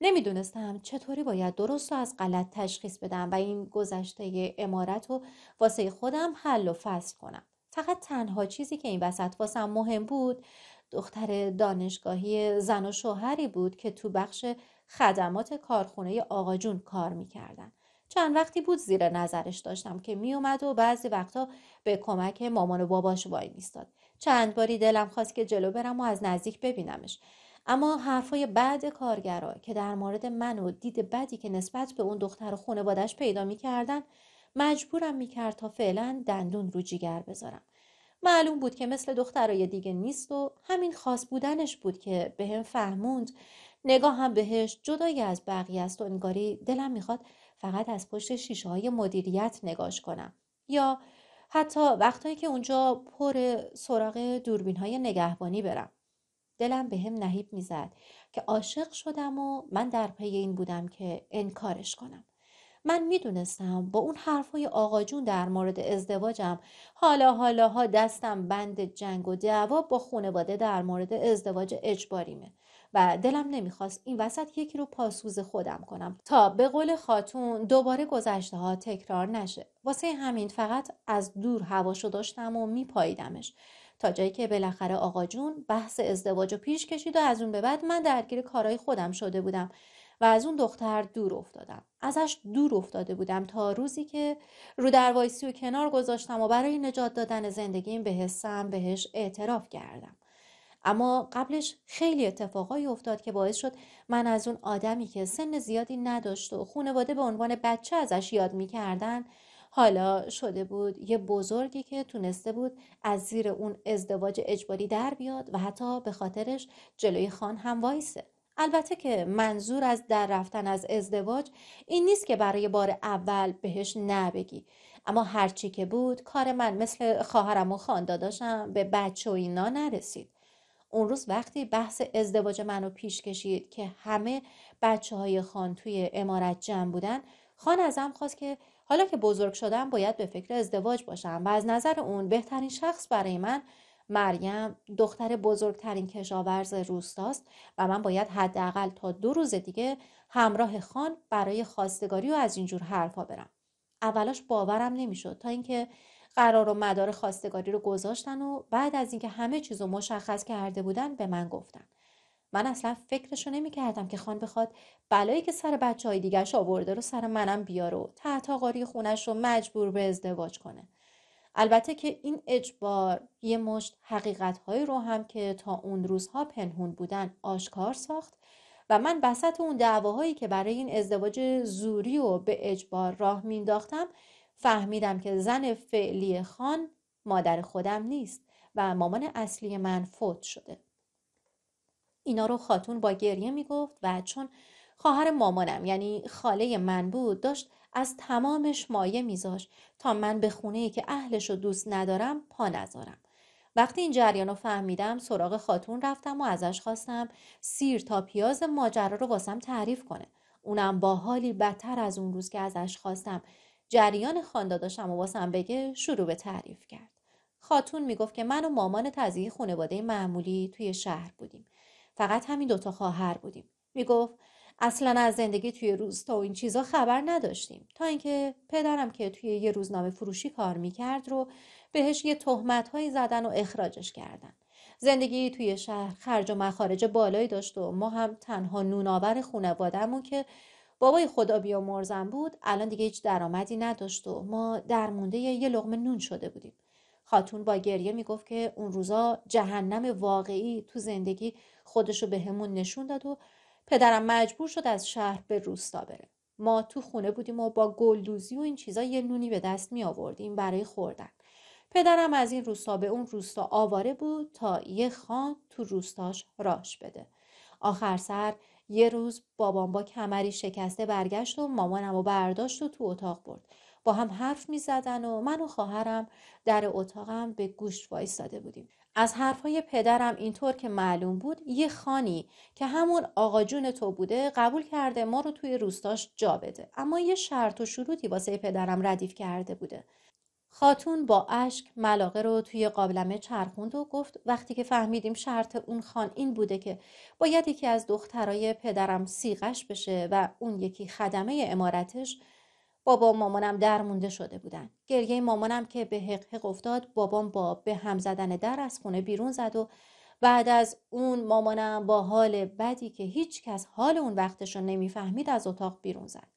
نمیدونستم چطوری باید درست و از غلط تشخیص بدم و این گذشته امارت رو واسه خودم حل و فصل کنم فقط تنها چیزی که این وسط واسم مهم بود دختر دانشگاهی زن و شوهری بود که تو بخش خدمات کارخونه آقا جون کار میکردن چند وقتی بود زیر نظرش داشتم که میومد و بعضی وقتا به کمک مامان و باباش وای میستاد چند باری دلم خواست که جلو برم و از نزدیک ببینمش اما حرفهای بعد کارگرا که در مورد من و دید بدی که نسبت به اون دختر و خانوادش پیدا میکردن مجبورم میکرد تا فعلا دندون رو جیگر بذارم معلوم بود که مثل دخترای دیگه نیست و همین خاص بودنش بود که بهم هم فهموند هم بهش جدایی از بقیه است و انگاری دلم میخواد فقط از پشت شیشه های مدیریت نگاش کنم یا حتی وقتایی که اونجا پر سراغ دوربین های نگهبانی برم دلم به هم نهیب میزد که عاشق شدم و من در پی این بودم که انکارش کنم من میدونستم با اون حرفای آقا جون در مورد ازدواجم حالا حالاها دستم بند جنگ و دعوا با خانواده در مورد ازدواج اجباریمه و دلم نمیخواست این وسط یکی رو پاسوز خودم کنم تا به قول خاتون دوباره گذشته ها تکرار نشه واسه همین فقط از دور هواشو داشتم و میپاییدمش تا جایی که بالاخره آقا جون بحث ازدواج و پیش کشید و از اون به بعد من درگیر کارهای خودم شده بودم و از اون دختر دور افتادم ازش دور افتاده بودم تا روزی که رو دروایسی و کنار گذاشتم و برای نجات دادن زندگیم به حسم بهش اعتراف کردم اما قبلش خیلی اتفاقایی افتاد که باعث شد من از اون آدمی که سن زیادی نداشت و خونواده به عنوان بچه ازش یاد میکردن حالا شده بود یه بزرگی که تونسته بود از زیر اون ازدواج اجباری در بیاد و حتی به خاطرش جلوی خان هم وایسه البته که منظور از در رفتن از ازدواج این نیست که برای بار اول بهش نبگی اما هرچی که بود کار من مثل خواهرم و خان داداشم به بچه و اینا نرسید اون روز وقتی بحث ازدواج منو پیش کشید که همه بچه های خان توی امارت جمع بودن خان ازم خواست که حالا که بزرگ شدم باید به فکر ازدواج باشم و از نظر اون بهترین شخص برای من مریم دختر بزرگترین کشاورز روستاست و من باید حداقل تا دو روز دیگه همراه خان برای خواستگاری و از اینجور حرفا برم اولاش باورم نمیشد تا اینکه قرار و مدار خواستگاری رو گذاشتن و بعد از اینکه همه چیز رو مشخص کرده بودن به من گفتن من اصلا فکرشو نمیکردم که خان بخواد بلایی که سر بچه های دیگرش آورده رو سر منم بیاره و تحت آقاری خونش رو مجبور به ازدواج کنه البته که این اجبار یه مشت حقیقتهایی رو هم که تا اون روزها پنهون بودن آشکار ساخت و من بسط اون دعواهایی که برای این ازدواج زوری و به اجبار راه مینداختم فهمیدم که زن فعلی خان مادر خودم نیست و مامان اصلی من فوت شده اینا رو خاتون با گریه میگفت و چون خواهر مامانم یعنی خاله من بود داشت از تمامش مایه میذاش تا من به خونه ای که اهلش رو دوست ندارم پا نذارم وقتی این جریان رو فهمیدم سراغ خاتون رفتم و ازش خواستم سیر تا پیاز ماجرا رو واسم تعریف کنه اونم با حالی بدتر از اون روز که ازش خواستم جریان خانداداشم و واسم بگه شروع به تعریف کرد خاتون میگفت که من و مامان تزیه خانواده معمولی توی شهر بودیم فقط همین دوتا خواهر بودیم میگفت اصلا از زندگی توی روز و این چیزا خبر نداشتیم تا اینکه پدرم که توی یه روزنامه فروشی کار میکرد رو بهش یه تهمت هایی زدن و اخراجش کردن زندگی توی شهر خرج و مخارج بالایی داشت و ما هم تنها نونآور خونوادهمون که بابای خدا مرزم بود الان دیگه هیچ درآمدی نداشت و ما درمونده یه لغمه نون شده بودیم خاتون با گریه میگفت که اون روزا جهنم واقعی تو زندگی خودش رو بهمون نشون داد و پدرم مجبور شد از شهر به روستا بره ما تو خونه بودیم و با گلدوزی و این چیزا یه نونی به دست می آوردیم برای خوردن پدرم از این روستا به اون روستا آواره بود تا یه خان تو روستاش راش بده آخر سر یه روز بابام با کمری شکسته برگشت و مامانم و برداشت و تو اتاق برد با هم حرف می زدن و من و خواهرم در اتاقم به گوش وایستاده بودیم از حرفای پدرم اینطور که معلوم بود یه خانی که همون آقا جون تو بوده قبول کرده ما رو توی روستاش جا بده اما یه شرط و شروطی واسه پدرم ردیف کرده بوده خاتون با اشک ملاقه رو توی قابلمه چرخوند و گفت وقتی که فهمیدیم شرط اون خان این بوده که باید یکی از دخترای پدرم سیغش بشه و اون یکی خدمه امارتش بابا و مامانم در مونده شده بودن گریه مامانم که به حق حق افتاد بابام با به هم زدن در از خونه بیرون زد و بعد از اون مامانم با حال بدی که هیچ کس حال اون رو نمیفهمید از اتاق بیرون زد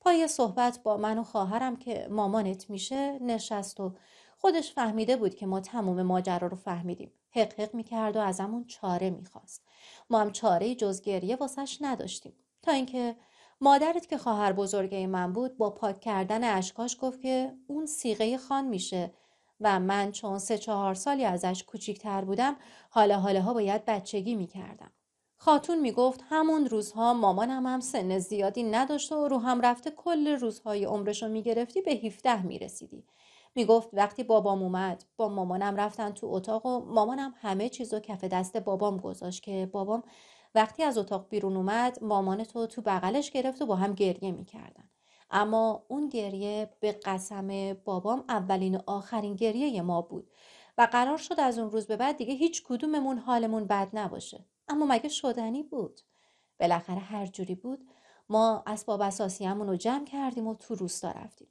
پای صحبت با من و خواهرم که مامانت میشه نشست و خودش فهمیده بود که ما تمام ماجرا رو فهمیدیم حق حق میکرد و ازمون چاره میخواست ما هم چاره جز گریه واسش نداشتیم تا اینکه مادرت که خواهر بزرگه من بود با پاک کردن اشکاش گفت که اون سیغه خان میشه و من چون سه چهار سالی ازش کوچیکتر بودم حالا حالا ها باید بچگی میکردم. خاتون میگفت همون روزها مامانم هم سن زیادی نداشت و رو هم رفته کل روزهای عمرشو میگرفتی به 17 میرسیدی. میگفت وقتی بابام اومد با مامانم رفتن تو اتاق و مامانم همه چیزو کف دست بابام گذاشت که بابام وقتی از اتاق بیرون اومد مامان تو تو بغلش گرفت و با هم گریه میکردن اما اون گریه به قسم بابام اولین و آخرین گریه ما بود و قرار شد از اون روز به بعد دیگه هیچ کدوممون حالمون بد نباشه اما مگه شدنی بود بالاخره هر جوری بود ما اسباب اساسیمون رو جمع کردیم و تو روستا رفتیم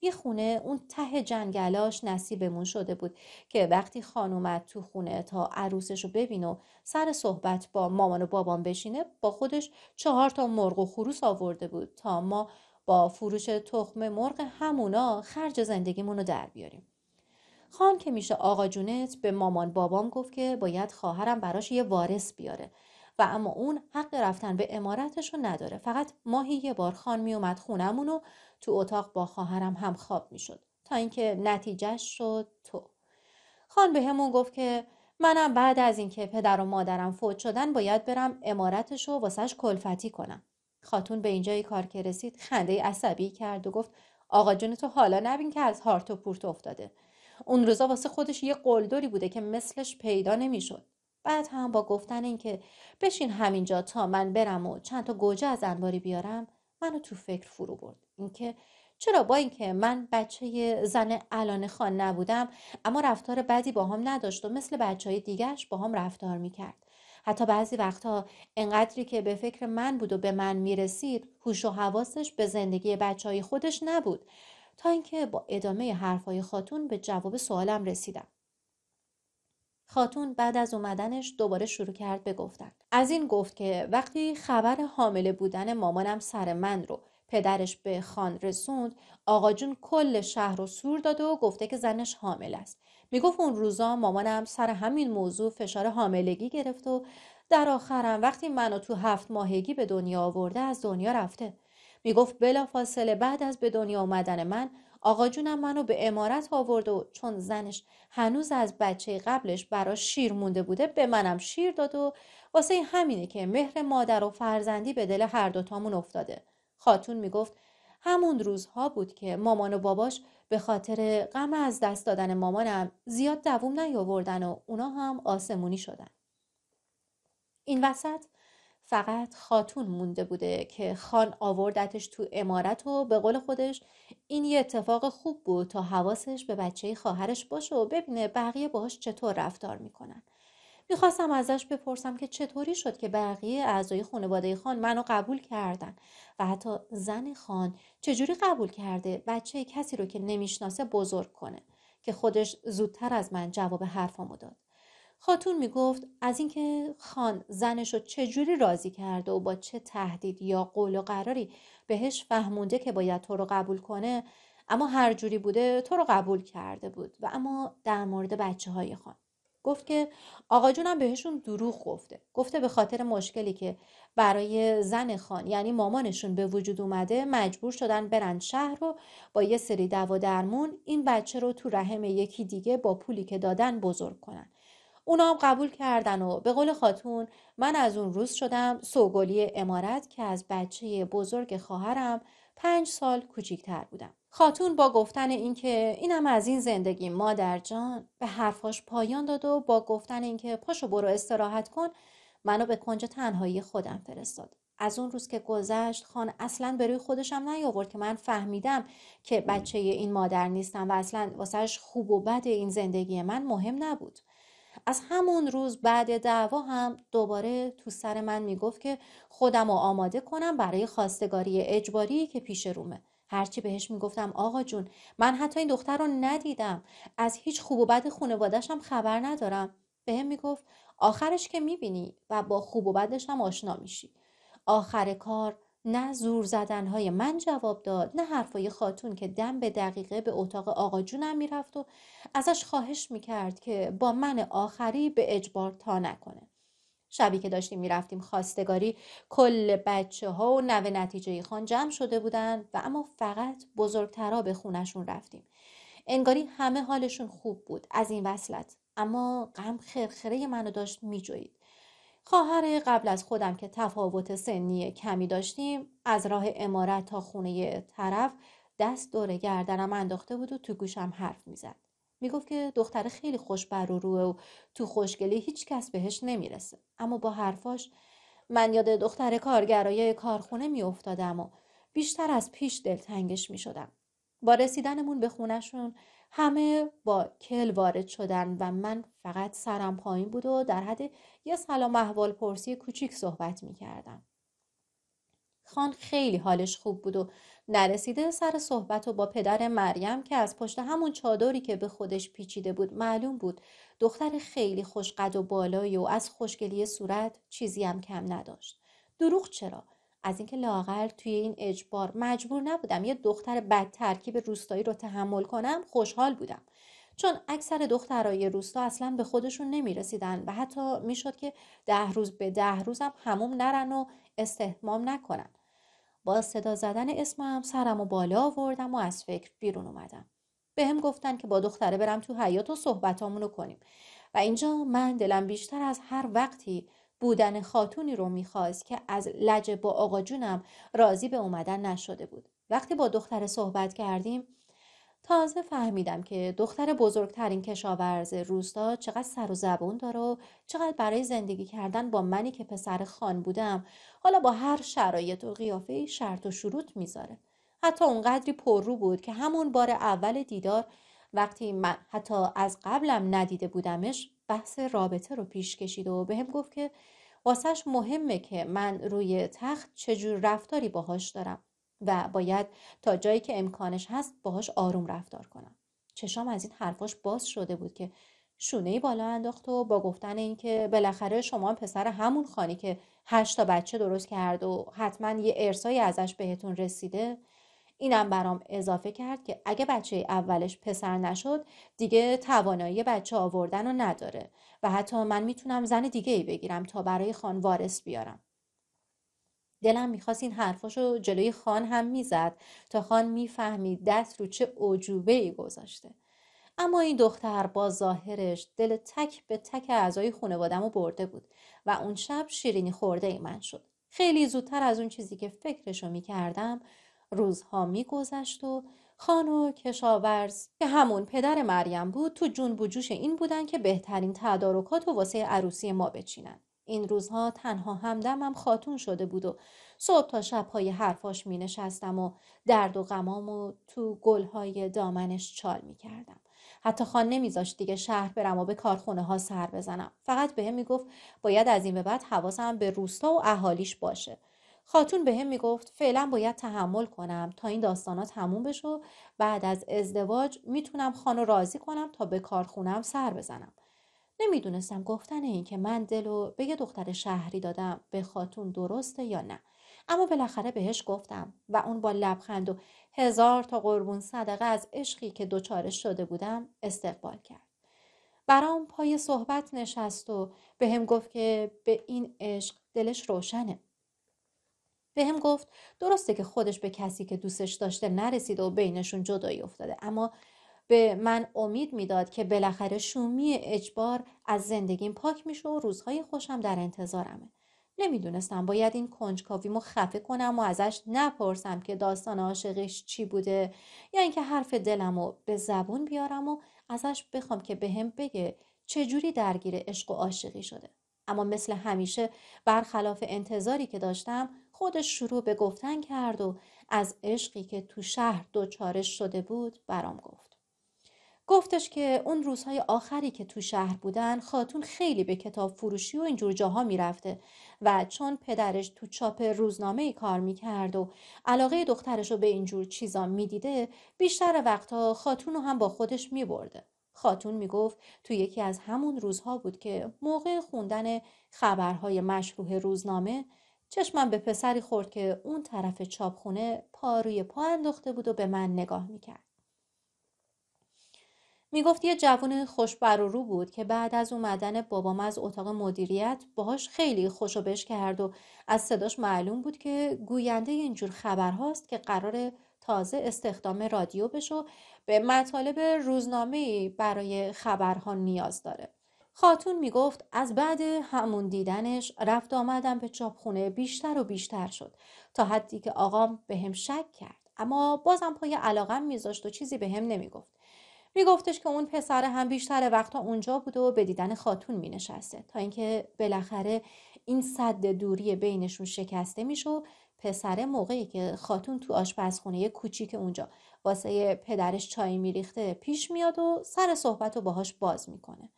یه خونه اون ته جنگلاش نصیبمون شده بود که وقتی خانومت تو خونه تا عروسش رو ببینه و سر صحبت با مامان و بابام بشینه با خودش چهار تا مرغ و خروس آورده بود تا ما با فروش تخم مرغ همونا خرج زندگیمون رو در بیاریم خان که میشه آقا جونت به مامان بابام گفت که باید خواهرم براش یه وارث بیاره و اما اون حق رفتن به امارتش رو نداره فقط ماهی یه بار خان میومد خونمون و تو اتاق با خواهرم هم خواب میشد تا اینکه نتیجهش شد تو خان به همون گفت که منم بعد از اینکه پدر و مادرم فوت شدن باید برم امارتش رو واسش کلفتی کنم خاتون به اینجای کار که رسید خنده عصبی کرد و گفت آقا جون تو حالا نبین که از هارت و پورت افتاده اون روزا واسه خودش یه قلدری بوده که مثلش پیدا نمیشد بعد هم با گفتن اینکه بشین همینجا تا من برم و چند تا گوجه از انباری بیارم منو تو فکر فرو برد اینکه چرا با اینکه من بچه زن الان خان نبودم اما رفتار بدی با هم نداشت و مثل بچه های دیگرش هم رفتار میکرد حتی بعضی وقتها انقدری که به فکر من بود و به من میرسید هوش و حواسش به زندگی بچه های خودش نبود تا اینکه با ادامه حرفهای خاتون به جواب سوالم رسیدم خاتون بعد از اومدنش دوباره شروع کرد به گفتن از این گفت که وقتی خبر حامله بودن مامانم سر من رو پدرش به خان رسوند آقا جون کل شهر رو سور داده و گفته که زنش حامل است میگفت اون روزا مامانم سر همین موضوع فشار حاملگی گرفت و در آخرم وقتی منو تو هفت ماهگی به دنیا آورده از دنیا رفته میگفت فاصله بعد از به دنیا آمدن من آقا جونم منو به امارت آورد و چون زنش هنوز از بچه قبلش برا شیر مونده بوده به منم شیر داد و واسه همینه که مهر مادر و فرزندی به دل هر دوتامون افتاده خاتون میگفت همون روزها بود که مامان و باباش به خاطر غم از دست دادن مامانم زیاد دووم نیاوردن و اونا هم آسمونی شدن این وسط فقط خاتون مونده بوده که خان آوردتش تو امارت و به قول خودش این یه اتفاق خوب بود تا حواسش به بچه خواهرش باشه و ببینه بقیه باهاش چطور رفتار میکنن میخواستم ازش بپرسم که چطوری شد که بقیه اعضای خانواده خان منو قبول کردن و حتی زن خان چجوری قبول کرده بچه کسی رو که نمیشناسه بزرگ کنه که خودش زودتر از من جواب حرفامو داد خاتون میگفت از اینکه خان زنش رو چجوری راضی کرده و با چه تهدید یا قول و قراری بهش فهمونده که باید تو رو قبول کنه اما هر جوری بوده تو رو قبول کرده بود و اما در مورد بچه های خان گفت که آقا جونم بهشون دروغ گفته گفته به خاطر مشکلی که برای زن خان یعنی مامانشون به وجود اومده مجبور شدن برن شهر رو با یه سری دوا درمون این بچه رو تو رحم یکی دیگه با پولی که دادن بزرگ کنن اونا هم قبول کردن و به قول خاتون من از اون روز شدم سوگلی امارت که از بچه بزرگ خواهرم پنج سال کوچیکتر بودم. خاتون با گفتن اینکه اینم از این زندگی مادر جان به حرفاش پایان داد و با گفتن اینکه پاشو برو استراحت کن منو به کنج تنهایی خودم فرستاد. از اون روز که گذشت خان اصلا به روی خودشم نیاورد که من فهمیدم که بچه این مادر نیستم و اصلا واسهش خوب و بد این زندگی من مهم نبود. از همون روز بعد دعوا هم دوباره تو سر من میگفت که خودم رو آماده کنم برای خواستگاری اجباری که پیش رومه هرچی بهش میگفتم آقا جون من حتی این دختر رو ندیدم از هیچ خوب و بد خانوادش خبر ندارم بهم میگفت آخرش که میبینی و با خوب و بدش هم آشنا میشی آخر کار نه زور زدنهای من جواب داد نه حرفای خاتون که دم به دقیقه به اتاق آقا جونم میرفت و ازش خواهش میکرد که با من آخری به اجبار تا نکنه شبی که داشتیم میرفتیم خواستگاری کل بچه ها و نوه نتیجه خان جمع شده بودن و اما فقط بزرگترا به خونشون رفتیم انگاری همه حالشون خوب بود از این وصلت اما غم خرخره منو داشت میجوید خواهر قبل از خودم که تفاوت سنی کمی داشتیم از راه امارت تا خونه طرف دست دور گردنم انداخته بود و تو گوشم حرف میزد میگفت که دختر خیلی خوش بر و روه و تو خوشگلی هیچ کس بهش نمیرسه اما با حرفاش من یاد دختر کارگرای کارخونه میافتادم و بیشتر از پیش دلتنگش میشدم با رسیدنمون به خونشون همه با کل وارد شدن و من فقط سرم پایین بود و در حد یه سلام احوال پرسی کوچیک صحبت می کردم. خان خیلی حالش خوب بود و نرسیده سر صحبت و با پدر مریم که از پشت همون چادری که به خودش پیچیده بود معلوم بود دختر خیلی خوشقد و بالایی و از خوشگلی صورت چیزی هم کم نداشت. دروغ چرا؟ از اینکه لاغر توی این اجبار مجبور نبودم یه دختر بد ترکیب روستایی رو تحمل کنم خوشحال بودم چون اکثر دخترای روستا اصلا به خودشون نمیرسیدن و حتی میشد که ده روز به ده روزم هموم نرن و استحمام نکنن با صدا زدن اسمم سرم و بالا آوردم و از فکر بیرون اومدم به هم گفتن که با دختره برم تو حیات و صحبتامونو کنیم و اینجا من دلم بیشتر از هر وقتی بودن خاتونی رو میخواست که از لجه با آقا جونم راضی به اومدن نشده بود وقتی با دختر صحبت کردیم تازه فهمیدم که دختر بزرگترین کشاورز روستا چقدر سر و زبون داره و چقدر برای زندگی کردن با منی که پسر خان بودم حالا با هر شرایط و قیافه شرط و شروط میذاره حتی اونقدری پررو بود که همون بار اول دیدار وقتی من حتی از قبلم ندیده بودمش بحث رابطه رو پیش کشید و بهم هم گفت که واسهش مهمه که من روی تخت چجور رفتاری باهاش دارم و باید تا جایی که امکانش هست باهاش آروم رفتار کنم چشام از این حرفاش باز شده بود که شونه بالا انداخت و با گفتن اینکه بالاخره شما پسر همون خانی که هشت تا بچه درست کرد و حتما یه ارسایی ازش بهتون رسیده اینم برام اضافه کرد که اگه بچه اولش پسر نشد دیگه توانایی بچه آوردن رو نداره و حتی من میتونم زن دیگه ای بگیرم تا برای خان وارث بیارم دلم میخواست این حرفاشو جلوی خان هم میزد تا خان میفهمید دست رو چه عجوبه ای گذاشته اما این دختر با ظاهرش دل تک به تک اعضای خانوادم رو برده بود و اون شب شیرینی خورده ای من شد خیلی زودتر از اون چیزی که فکرشو میکردم روزها میگذشت و خان و کشاورز که همون پدر مریم بود تو جون بجوش این بودن که بهترین تدارکات و واسه عروسی ما بچینن این روزها تنها همدمم خاتون شده بود و صبح تا شب های حرفاش می نشستم و درد و غمام و تو گلهای دامنش چال می کردم. حتی خان نمیذاشت دیگه شهر برم و به کارخونه ها سر بزنم. فقط بهم می میگفت باید از این به بعد حواسم به روستا و اهالیش باشه. خاتون به هم میگفت فعلا باید تحمل کنم تا این داستانا تموم بشه و بعد از ازدواج میتونم خانو راضی کنم تا به کارخونم سر بزنم نمیدونستم گفتن این که من دلو به یه دختر شهری دادم به خاتون درسته یا نه اما بالاخره بهش گفتم و اون با لبخند و هزار تا قربون صدقه از عشقی که دوچارش شده بودم استقبال کرد برام پای صحبت نشست و به هم گفت که به این عشق دلش روشنه به هم گفت درسته که خودش به کسی که دوستش داشته نرسیده و بینشون جدایی افتاده اما به من امید میداد که بالاخره شومی اجبار از زندگیم پاک میشه و روزهای خوشم در انتظارمه نمیدونستم باید این کنجکاویمو خفه کنم و ازش نپرسم که داستان عاشقش چی بوده یا یعنی اینکه حرف دلم و به زبون بیارم و ازش بخوام که بهم هم بگه چجوری درگیر عشق و عاشقی شده اما مثل همیشه برخلاف انتظاری که داشتم خودش شروع به گفتن کرد و از عشقی که تو شهر دوچارش شده بود برام گفت. گفتش که اون روزهای آخری که تو شهر بودن خاتون خیلی به کتاب فروشی و اینجور جاها میرفته و چون پدرش تو چاپ روزنامه ای کار میکرد و علاقه دخترش رو به اینجور چیزا میدیده بیشتر وقتها خاتون رو هم با خودش میبرده. خاتون میگفت تو یکی از همون روزها بود که موقع خوندن خبرهای مشروح روزنامه چشمم به پسری خورد که اون طرف چاپخونه پا روی پا انداخته بود و به من نگاه میکرد. میگفت یه جوون خوشبر و رو بود که بعد از اومدن بابام از اتاق مدیریت باهاش خیلی خوشو بش کرد و از صداش معلوم بود که گوینده اینجور خبرهاست که قرار تازه استخدام رادیو بشه و به مطالب روزنامه برای خبرها نیاز داره. خاتون میگفت از بعد همون دیدنش رفت آمدم به چاپخونه بیشتر و بیشتر شد تا حدی که آقام به هم شک کرد اما بازم پای علاقم میذاشت و چیزی به هم نمیگفت میگفتش که اون پسر هم بیشتر وقتا اونجا بود و به دیدن خاتون مینشسته تا اینکه بالاخره این صد دوری بینشون شکسته میشه و پسره موقعی که خاتون تو آشپزخونه کوچیک اونجا واسه پدرش چای میریخته پیش میاد و سر صحبت رو باهاش باز میکنه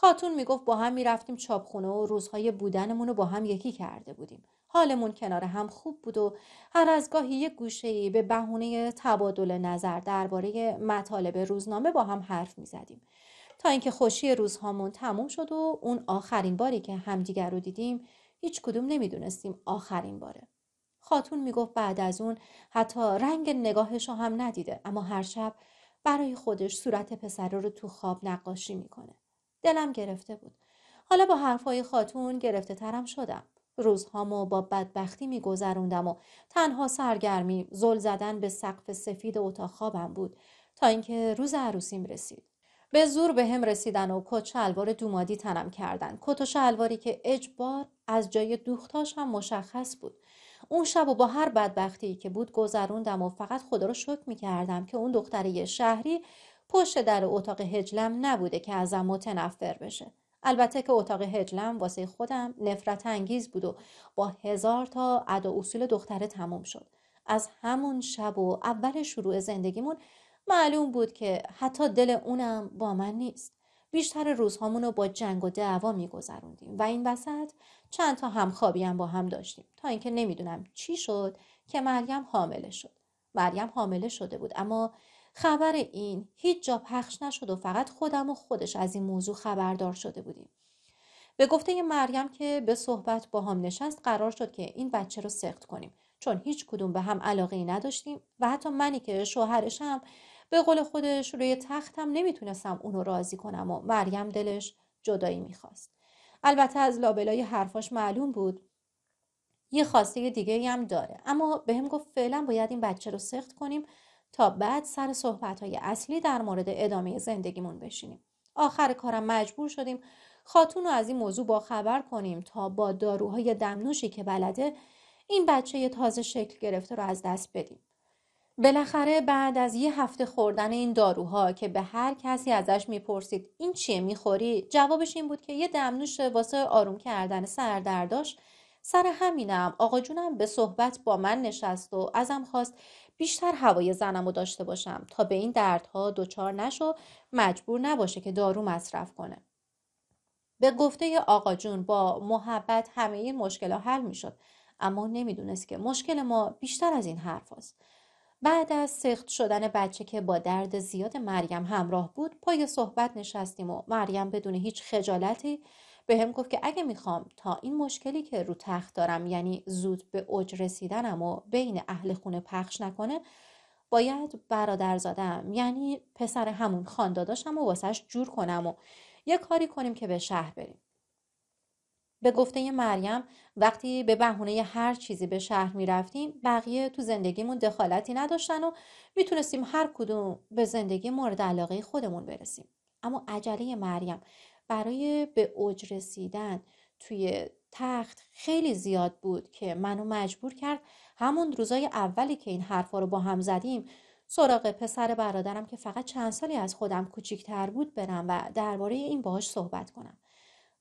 خاتون میگفت با هم میرفتیم چاپخونه و روزهای بودنمون رو با هم یکی کرده بودیم حالمون کنار هم خوب بود و هر از گاهی یک گوشه‌ای به بهونه تبادل نظر درباره مطالب روزنامه با هم حرف میزدیم تا اینکه خوشی روزهامون تموم شد و اون آخرین باری که همدیگر رو دیدیم هیچ کدوم نمیدونستیم آخرین باره خاتون میگفت بعد از اون حتی رنگ نگاهش رو هم ندیده اما هر شب برای خودش صورت پسر رو تو خواب نقاشی میکنه دلم گرفته بود حالا با حرفهای خاتون گرفته ترم شدم روزهامو با بدبختی میگذروندم و تنها سرگرمی زل زدن به سقف سفید اتاق خوابم بود تا اینکه روز عروسیم رسید به زور به هم رسیدن و کت شلوار دومادی تنم کردن کت و شلواری که اجبار از جای دوختاش هم مشخص بود اون شب و با هر بدبختی که بود گذروندم و فقط خدا رو شکر می که اون دختری شهری پشت در اتاق هجلم نبوده که ازم متنفر بشه البته که اتاق هجلم واسه خودم نفرت انگیز بود و با هزار تا ادا اصول دختره تموم شد از همون شب و اول شروع زندگیمون معلوم بود که حتی دل اونم با من نیست بیشتر روزهامون رو با جنگ و دعوا میگذروندیم و این وسط چند تا همخوابی هم با هم داشتیم تا اینکه نمیدونم چی شد که مریم حامله شد مریم حامله شده بود اما خبر این هیچ جا پخش نشد و فقط خودم و خودش از این موضوع خبردار شده بودیم به گفته مریم که به صحبت با هم نشست قرار شد که این بچه رو سخت کنیم چون هیچ کدوم به هم علاقه ای نداشتیم و حتی منی که شوهرشم به قول خودش روی تختم نمیتونستم اونو راضی کنم و مریم دلش جدایی میخواست البته از لابلای حرفاش معلوم بود یه خواسته دیگه هم داره اما به هم گفت فعلا باید این بچه رو سخت کنیم تا بعد سر صحبت های اصلی در مورد ادامه زندگیمون بشینیم آخر کارم مجبور شدیم خاتون رو از این موضوع خبر کنیم تا با داروهای دمنوشی که بلده این بچه تازه شکل گرفته رو از دست بدیم بالاخره بعد از یه هفته خوردن این داروها که به هر کسی ازش میپرسید این چیه میخوری جوابش این بود که یه دمنوش واسه آروم کردن سردرداش سر همینم آقا جونم به صحبت با من نشست و ازم خواست بیشتر هوای زنم رو داشته باشم تا به این دردها دچار نشو مجبور نباشه که دارو مصرف کنه به گفته آقا جون با محبت همه مشکل حل حل میشد اما نمیدونست که مشکل ما بیشتر از این حرف هست. بعد از سخت شدن بچه که با درد زیاد مریم همراه بود پای صحبت نشستیم و مریم بدون هیچ خجالتی به هم گفت که اگه میخوام تا این مشکلی که رو تخت دارم یعنی زود به اوج رسیدنم و بین اهل خونه پخش نکنه باید برادر زادم یعنی پسر همون خانداداشم و واسهش جور کنم و یه کاری کنیم که به شهر بریم به گفته مریم وقتی به بهونه هر چیزی به شهر می رفتیم بقیه تو زندگیمون دخالتی نداشتن و میتونستیم هر کدوم به زندگی مورد علاقه خودمون برسیم اما عجله مریم برای به اوج رسیدن توی تخت خیلی زیاد بود که منو مجبور کرد همون روزای اولی که این حرفا رو با هم زدیم سراغ پسر برادرم که فقط چند سالی از خودم کوچیکتر بود برم و درباره این باهاش صحبت کنم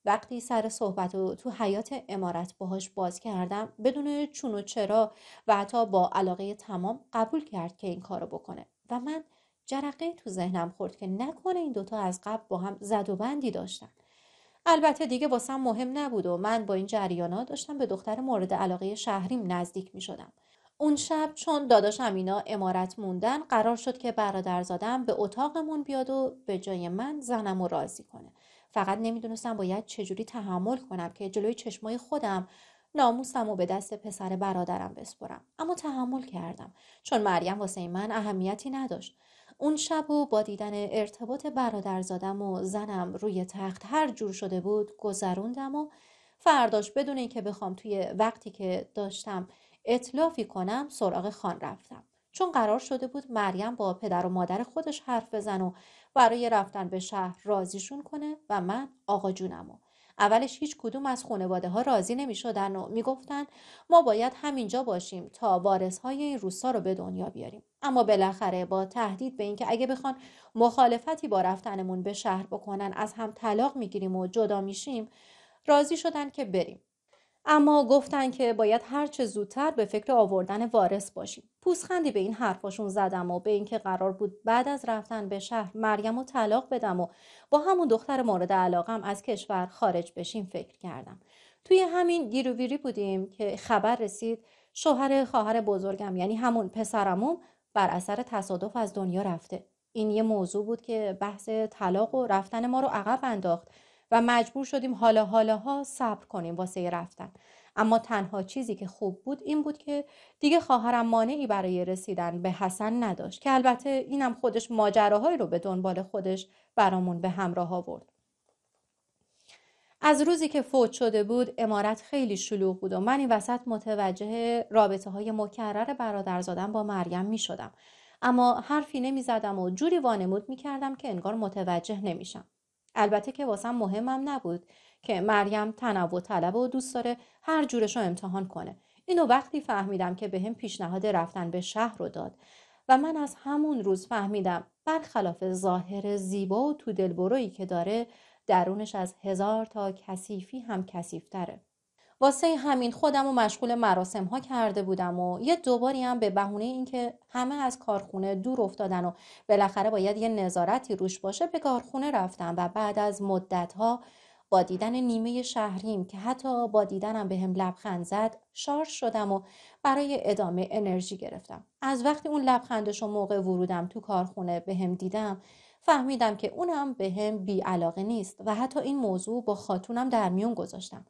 وقتی سر صحبت رو تو حیات امارت باهاش باز کردم بدون چون و چرا و حتی با علاقه تمام قبول کرد که این کارو بکنه و من جرقه تو ذهنم خورد که نکنه این دوتا از قبل با هم زد و بندی داشتن البته دیگه واسم مهم نبود و من با این جریانات، داشتم به دختر مورد علاقه شهریم نزدیک می شدم. اون شب چون داداشم اینا امارت موندن قرار شد که برادرزادم به اتاقمون بیاد و به جای من زنم رو راضی کنه فقط نمیدونستم باید چجوری تحمل کنم که جلوی چشمای خودم ناموسم و به دست پسر برادرم بسپرم اما تحمل کردم چون مریم واسه من اهمیتی نداشت اون شب و با دیدن ارتباط برادرزادم و زنم روی تخت هر جور شده بود گذروندم و فرداش بدون اینکه بخوام توی وقتی که داشتم اطلافی کنم سراغ خان رفتم چون قرار شده بود مریم با پدر و مادر خودش حرف بزن و برای رفتن به شهر رازیشون کنه و من آقا جونم و اولش هیچ کدوم از خانواده ها راضی نمی شدن و می گفتن ما باید همینجا باشیم تا وارث های این روستا رو به دنیا بیاریم اما بالاخره با تهدید به اینکه اگه بخوان مخالفتی با رفتنمون به شهر بکنن از هم طلاق میگیریم و جدا میشیم راضی شدن که بریم اما گفتن که باید هرچه زودتر به فکر آوردن وارث باشیم پوسخندی به این حرفاشون زدم و به اینکه قرار بود بعد از رفتن به شهر مریم و طلاق بدم و با همون دختر مورد علاقم از کشور خارج بشیم فکر کردم توی همین گیروویری بودیم که خبر رسید شوهر خواهر بزرگم یعنی همون پسرموم بر اثر تصادف از دنیا رفته این یه موضوع بود که بحث طلاق و رفتن ما رو عقب انداخت و مجبور شدیم حالا حالاها صبر کنیم واسه رفتن اما تنها چیزی که خوب بود این بود که دیگه خواهرم مانعی برای رسیدن به حسن نداشت که البته اینم خودش ماجراهایی رو به دنبال خودش برامون به همراه آورد از روزی که فوت شده بود امارت خیلی شلوغ بود و من این وسط متوجه رابطه های مکرر برادر با مریم می شدم. اما حرفی نمی زدم و جوری وانمود می کردم که انگار متوجه نمی شم. البته که واسم مهمم نبود که مریم تنوع طلب و دوست داره هر جورش رو امتحان کنه اینو وقتی فهمیدم که بهم به پیشنهاد رفتن به شهر رو داد و من از همون روز فهمیدم برخلاف ظاهر زیبا و تو دلبرویی که داره درونش از هزار تا کثیفی هم کثیفتره واسه همین خودم و مشغول مراسم ها کرده بودم و یه دوباری هم به بهونه اینکه همه از کارخونه دور افتادن و بالاخره باید یه نظارتی روش باشه به کارخونه رفتم و بعد از مدت ها با دیدن نیمه شهریم که حتی با دیدنم به هم لبخند زد شارژ شدم و برای ادامه انرژی گرفتم از وقتی اون لبخندش و موقع ورودم تو کارخونه به هم دیدم فهمیدم که اونم به هم بی علاقه نیست و حتی این موضوع با خاتونم در میون گذاشتم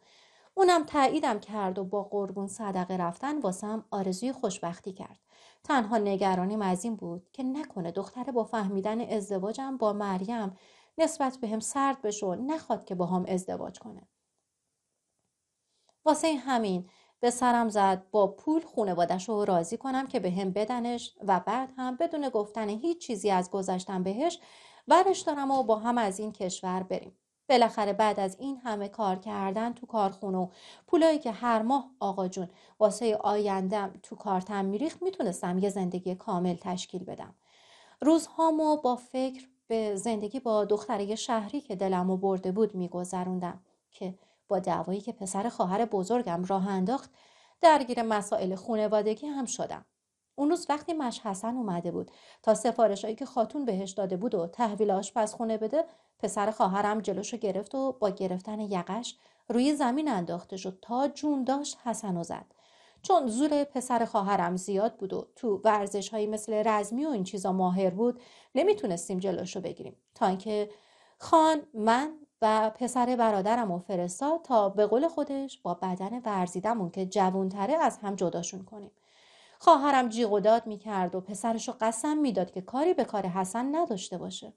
اونم تاییدم کرد و با قربون صدقه رفتن واسم آرزوی خوشبختی کرد تنها نگرانیم از این بود که نکنه دختر با فهمیدن ازدواجم با مریم نسبت به هم سرد بشه و نخواد که با هم ازدواج کنه واسه همین به سرم زد با پول خونوادش رو راضی کنم که به هم بدنش و بعد هم بدون گفتن هیچ چیزی از گذشتم بهش ورش دارم و با هم از این کشور بریم بالاخره بعد از این همه کار کردن تو کارخونه و پولایی که هر ماه آقا جون واسه آیندم تو کارتم میریخت میتونستم یه زندگی کامل تشکیل بدم روزهامو با فکر به زندگی با دختره شهری که دلمو برده بود میگذروندم که با دعوایی که پسر خواهر بزرگم راه انداخت درگیر مسائل خونوادگی هم شدم اون روز وقتی مش حسن اومده بود تا هایی که خاتون بهش داده بود و تحویل خونه بده پسر خواهرم جلوشو گرفت و با گرفتن یقش روی زمین انداخته شد تا جون داشت حسن و زد چون زور پسر خواهرم زیاد بود و تو ورزش هایی مثل رزمی و این چیزا ماهر بود نمیتونستیم جلوشو بگیریم تا اینکه خان من و پسر برادرم و فرستاد تا به قول خودش با بدن ورزیدمون که جوونتره از هم جداشون کنیم خواهرم جیغ و داد میکرد و پسرشو قسم میداد که کاری به کار حسن نداشته باشه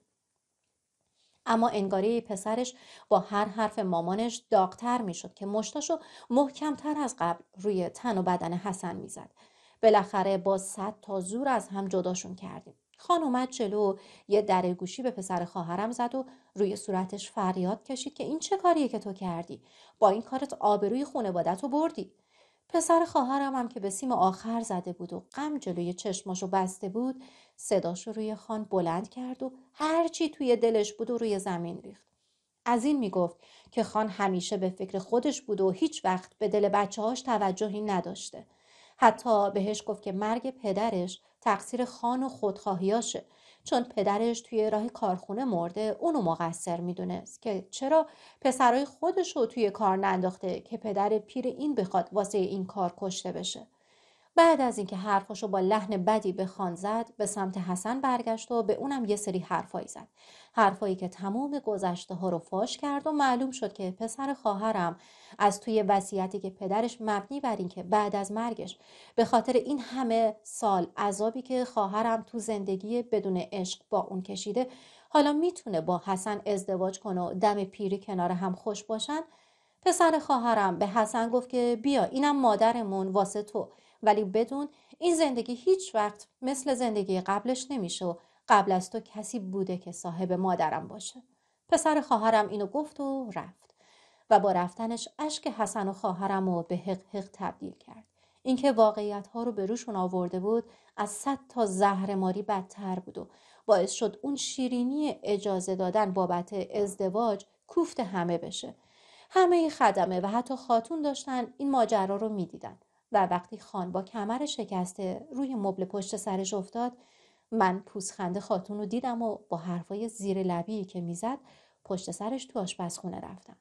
اما انگاری پسرش با هر حرف مامانش داغتر میشد که مشتاشو محکمتر از قبل روی تن و بدن حسن میزد بالاخره با صد تا زور از هم جداشون کردیم خان اومد جلو یه در گوشی به پسر خواهرم زد و روی صورتش فریاد کشید که این چه کاریه که تو کردی با این کارت آبروی خانوادت رو بردی پسر خواهرم هم که به سیم آخر زده بود و غم جلوی چشماشو بسته بود صداشو روی خان بلند کرد و هرچی توی دلش بود و روی زمین ریخت از این میگفت که خان همیشه به فکر خودش بود و هیچ وقت به دل بچه هاش توجهی نداشته حتی بهش گفت که مرگ پدرش تقصیر خان و خودخواهیاشه چون پدرش توی راه کارخونه مرده اونو مقصر میدونست که چرا پسرای خودش رو توی کار ننداخته که پدر پیر این بخواد واسه این کار کشته بشه بعد از اینکه حرفاشو با لحن بدی به خان زد به سمت حسن برگشت و به اونم یه سری حرفایی زد حرفایی که تمام گذشته ها رو فاش کرد و معلوم شد که پسر خواهرم از توی وصیتی که پدرش مبنی بر اینکه که بعد از مرگش به خاطر این همه سال عذابی که خواهرم تو زندگی بدون عشق با اون کشیده حالا میتونه با حسن ازدواج کنه و دم پیری کنار هم خوش باشن پسر خواهرم به حسن گفت که بیا اینم مادرمون واسه تو ولی بدون این زندگی هیچ وقت مثل زندگی قبلش نمیشه و قبل از تو کسی بوده که صاحب مادرم باشه پسر خواهرم اینو گفت و رفت و با رفتنش اشک حسن و خواهرم رو به حق حق تبدیل کرد اینکه واقعیت ها رو به روشون آورده بود از صد تا زهرماری بدتر بود و باعث شد اون شیرینی اجازه دادن بابت ازدواج کوفت همه بشه همه خدمه و حتی خاتون داشتن این ماجرا رو میدیدن و وقتی خان با کمر شکسته روی مبل پشت سرش افتاد من پوسخنده خاتون رو دیدم و با حرفای زیر لبی که میزد پشت سرش تو آشپزخونه رفتم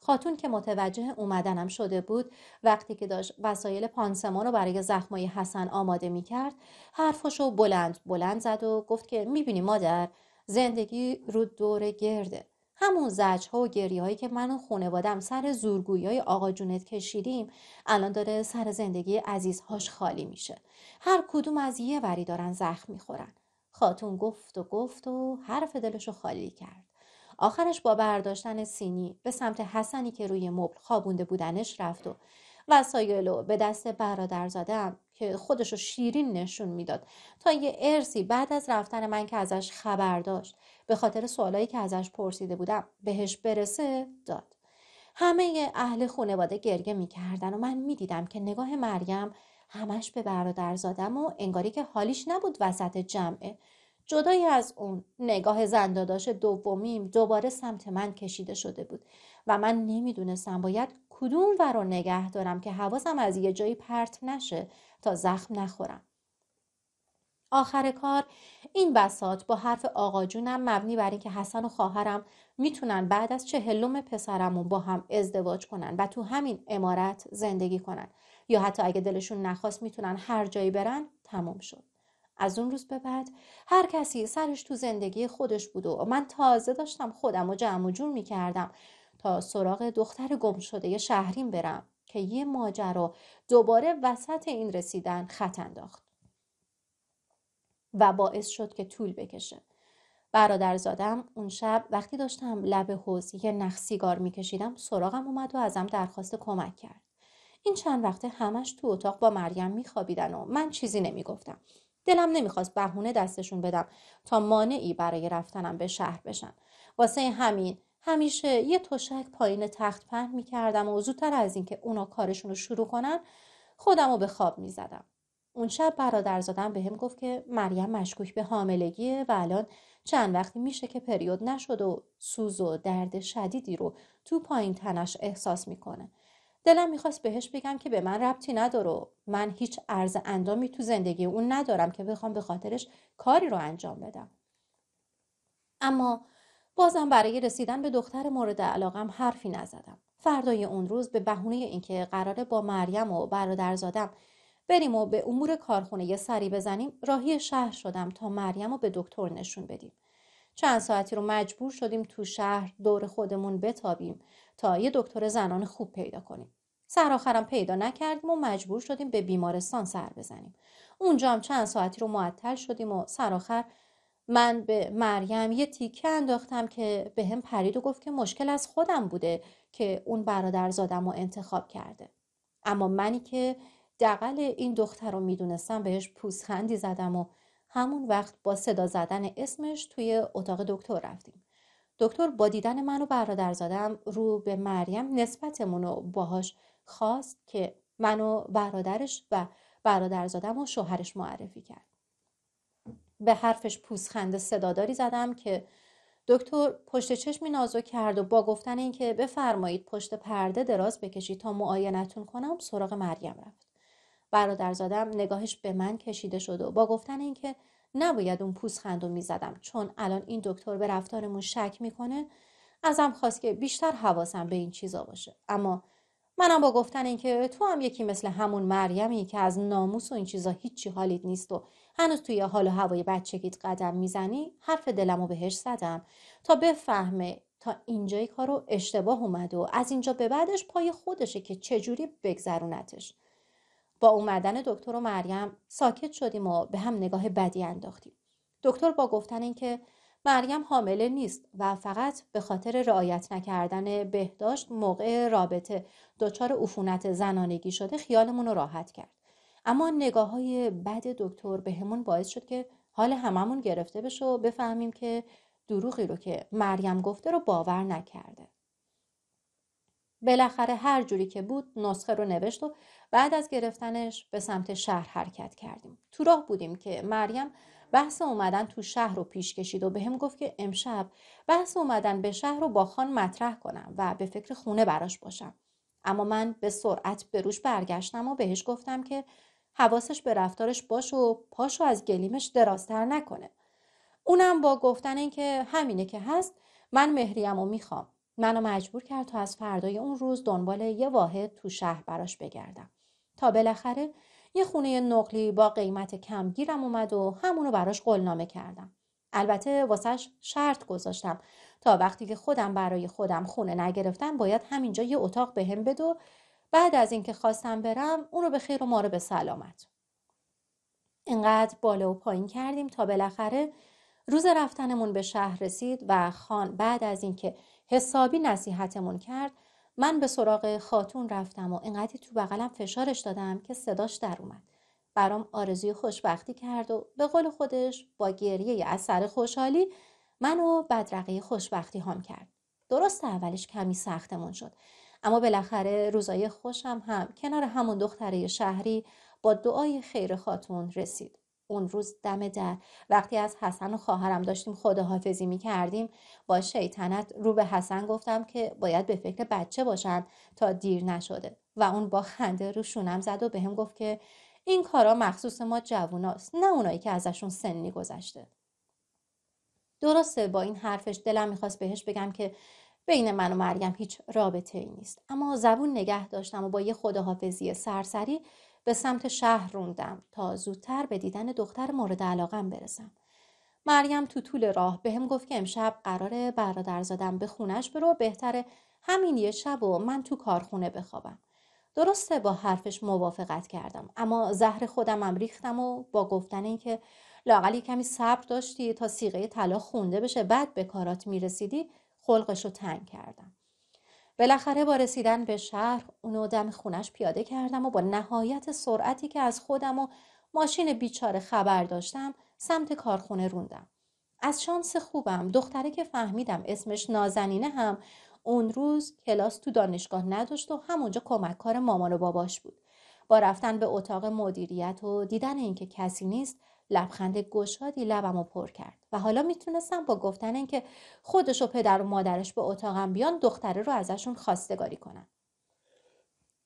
خاتون که متوجه اومدنم شده بود وقتی که داشت وسایل پانسمان رو برای زخمای حسن آماده می کرد حرفاشو بلند بلند زد و گفت که می بینی مادر زندگی رو دور گرده همون زجها و گریه هایی که من و خانوادم سر زورگوی های آقا جونت کشیدیم الان داره سر زندگی عزیزهاش خالی میشه هر کدوم از یه وری دارن زخم میخورن خاتون گفت و گفت و حرف دلشو خالی کرد آخرش با برداشتن سینی به سمت حسنی که روی مبل خوابونده بودنش رفت و وسایلو به دست برادرزادم که خودشو شیرین نشون میداد تا یه ارسی بعد از رفتن من که ازش خبر داشت به خاطر سوالایی که ازش پرسیده بودم بهش برسه داد همه اهل خانواده گریه میکردن و من میدیدم که نگاه مریم همش به برادر زادم و انگاری که حالیش نبود وسط جمعه جدای از اون نگاه زنداداش دومیم دوباره سمت من کشیده شده بود و من نمیدونستم باید کدوم ور رو نگه دارم که حواسم از یه جایی پرت نشه تا زخم نخورم آخر کار این بسات با حرف آقا جونم مبنی بر اینکه حسن و خواهرم میتونن بعد از چهلم پسرمون با هم ازدواج کنن و تو همین امارت زندگی کنن یا حتی اگه دلشون نخواست میتونن هر جایی برن تمام شد از اون روز به بعد هر کسی سرش تو زندگی خودش بود و من تازه داشتم خودم و جمع و جور میکردم تا سراغ دختر گم شده شهرین برم که یه ماجرا دوباره وسط این رسیدن خط انداخت و باعث شد که طول بکشه برادر زادم اون شب وقتی داشتم لب حوز یه نخ سیگار میکشیدم سراغم اومد و ازم درخواست کمک کرد این چند وقته همش تو اتاق با مریم میخوابیدن و من چیزی نمیگفتم دلم نمیخواست بهونه دستشون بدم تا مانعی برای رفتنم به شهر بشن واسه همین همیشه یه تشک پایین تخت پهن میکردم و زودتر از اینکه اونا کارشون رو شروع کنن خودم رو به خواب میزدم اون شب برادر زادم به هم گفت که مریم مشکوک به حاملگیه و الان چند وقتی میشه که پریود نشد و سوز و درد شدیدی رو تو پایین تنش احساس میکنه. دلم میخواست بهش بگم که به من ربطی نداره من هیچ عرض اندامی تو زندگی اون ندارم که بخوام به خاطرش کاری رو انجام بدم. اما بازم برای رسیدن به دختر مورد علاقم حرفی نزدم. فردای اون روز به بهونه اینکه قراره با مریم و برادرزادم بریم و به امور کارخونه یه سری بزنیم راهی شهر شدم تا مریم رو به دکتر نشون بدیم چند ساعتی رو مجبور شدیم تو شهر دور خودمون بتابیم تا یه دکتر زنان خوب پیدا کنیم سر آخرم پیدا نکردیم و مجبور شدیم به بیمارستان سر بزنیم اونجا هم چند ساعتی رو معطل شدیم و سر آخر من به مریم یه تیکه انداختم که به هم پرید و گفت که مشکل از خودم بوده که اون برادرزادم رو انتخاب کرده اما منی که دقل این دختر رو میدونستم بهش پوزخندی زدم و همون وقت با صدا زدن اسمش توی اتاق دکتر رفتیم دکتر با دیدن من و برادر زادم رو به مریم نسبتمون رو باهاش خواست که من و برادرش و برادر زادم و شوهرش معرفی کرد به حرفش پوزخند صداداری زدم که دکتر پشت چشمی نازو کرد و با گفتن اینکه بفرمایید پشت پرده دراز بکشید تا معاینتون کنم سراغ مریم رفت برادر زادم نگاهش به من کشیده شد و با گفتن اینکه نباید اون پوست خندون میزدم چون الان این دکتر به رفتارمون شک میکنه ازم خواست که بیشتر حواسم به این چیزا باشه اما منم با گفتن اینکه تو هم یکی مثل همون مریمی که از ناموس و این چیزا هیچی حالید نیست و هنوز توی حال و هوای بچگیت قدم میزنی حرف دلمو بهش زدم تا بفهمه تا اینجای کارو اشتباه اومد و از اینجا به بعدش پای خودشه که چجوری بگذرونتش با اومدن دکتر و مریم ساکت شدیم و به هم نگاه بدی انداختیم دکتر با گفتن اینکه مریم حامله نیست و فقط به خاطر رعایت نکردن بهداشت موقع رابطه دچار عفونت زنانگی شده خیالمون رو راحت کرد اما نگاه های بد دکتر به همون باعث شد که حال هممون گرفته بشه و بفهمیم که دروغی رو که مریم گفته رو باور نکرده بالاخره هر جوری که بود نسخه رو نوشت و بعد از گرفتنش به سمت شهر حرکت کردیم تو راه بودیم که مریم بحث اومدن تو شهر رو پیش کشید و به گفت که امشب بحث اومدن به شهر رو با خان مطرح کنم و به فکر خونه براش باشم اما من به سرعت به روش برگشتم و بهش گفتم که حواسش به رفتارش باش و پاشو از گلیمش درازتر نکنه اونم با گفتن اینکه همینه که هست من مهریم و میخوام منو مجبور کرد تا از فردای اون روز دنبال یه واحد تو شهر براش بگردم تا بالاخره یه خونه نقلی با قیمت کم گیرم اومد و همونو براش قولنامه کردم. البته واسش شرط گذاشتم تا وقتی که خودم برای خودم خونه نگرفتم باید همینجا یه اتاق بهم هم بده و بعد از اینکه خواستم برم اونو به خیر و ما رو به سلامت. اینقدر بالا و پایین کردیم تا بالاخره روز رفتنمون به شهر رسید و خان بعد از اینکه حسابی نصیحتمون کرد من به سراغ خاتون رفتم و اینقدر تو بغلم فشارش دادم که صداش در اومد برام آرزوی خوشبختی کرد و به قول خودش با گریه از سر خوشحالی منو بدرقه خوشبختی هام کرد درست اولش کمی سختمون شد اما بالاخره روزای خوشم هم کنار همون دختره شهری با دعای خیر خاتون رسید اون روز دم در وقتی از حسن و خواهرم داشتیم خداحافظی می کردیم با شیطنت رو به حسن گفتم که باید به فکر بچه باشن تا دیر نشده و اون با خنده شونم زد و بهم به گفت که این کارا مخصوص ما جووناست نه اونایی که ازشون سنی گذشته درسته با این حرفش دلم میخواست بهش بگم که بین من و مریم هیچ رابطه ای نیست اما زبون نگه داشتم و با یه خداحافظی سرسری به سمت شهر روندم تا زودتر به دیدن دختر مورد علاقم برسم. مریم تو طول راه بهم هم گفت که امشب قراره برادرزادم به خونش برو بهتره همین یه شب و من تو کارخونه بخوابم. درسته با حرفش موافقت کردم اما زهر خودمم ریختم و با گفتن اینکه لاقل کمی صبر داشتی تا سیغه طلا خونده بشه بعد به کارات میرسیدی خلقش رو تنگ کردم بالاخره با رسیدن به شهر اونو دم خونش پیاده کردم و با نهایت سرعتی که از خودم و ماشین بیچاره خبر داشتم سمت کارخونه روندم از شانس خوبم دختره که فهمیدم اسمش نازنینه هم اون روز کلاس تو دانشگاه نداشت و همونجا کمک کار مامان و باباش بود با رفتن به اتاق مدیریت و دیدن اینکه کسی نیست لبخند گشادی لبم و پر کرد و حالا میتونستم با گفتن اینکه خودش و پدر و مادرش به اتاقم بیان دختره رو ازشون خواستگاری کنم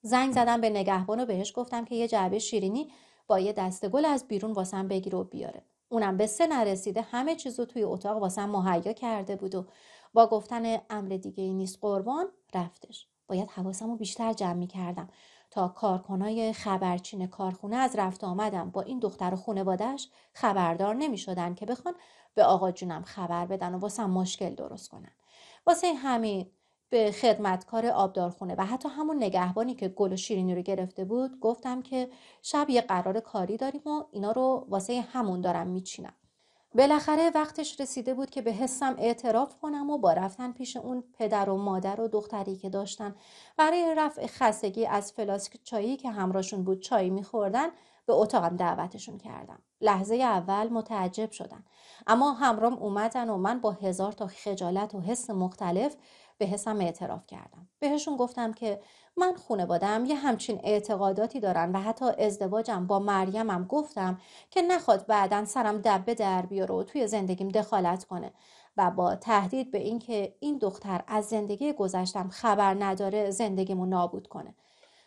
زنگ زدم به نگهبان و بهش گفتم که یه جعبه شیرینی با یه دسته گل از بیرون واسم بگیره و بیاره اونم به سه نرسیده همه چیز رو توی اتاق واسم مهیا کرده بود و با گفتن امر دیگه نیست قربان رفتش باید حواسم رو بیشتر جمع می کردم تا کارکنای خبرچین کارخونه از رفت آمدم با این دختر و خونوادهش خبردار نمی شدن که بخوان به آقا جونم خبر بدن و واسم مشکل درست کنن. واسه همین به خدمتکار آبدارخونه و حتی همون نگهبانی که گل و شیرینی رو گرفته بود گفتم که شب یه قرار کاری داریم و اینا رو واسه همون دارم میچینم. بالاخره وقتش رسیده بود که به حسم اعتراف کنم و با رفتن پیش اون پدر و مادر و دختری که داشتن برای رفع خستگی از فلاسک چایی که همراشون بود چای میخوردن به اتاقم دعوتشون کردم لحظه اول متعجب شدن اما همرام اومدن و من با هزار تا خجالت و حس مختلف به حسم اعتراف کردم بهشون گفتم که من خونوادم یه همچین اعتقاداتی دارن و حتی ازدواجم با مریمم گفتم که نخواد بعدا سرم دبه در بیاره و توی زندگیم دخالت کنه و با تهدید به اینکه این دختر از زندگی گذشتم خبر نداره زندگیمو نابود کنه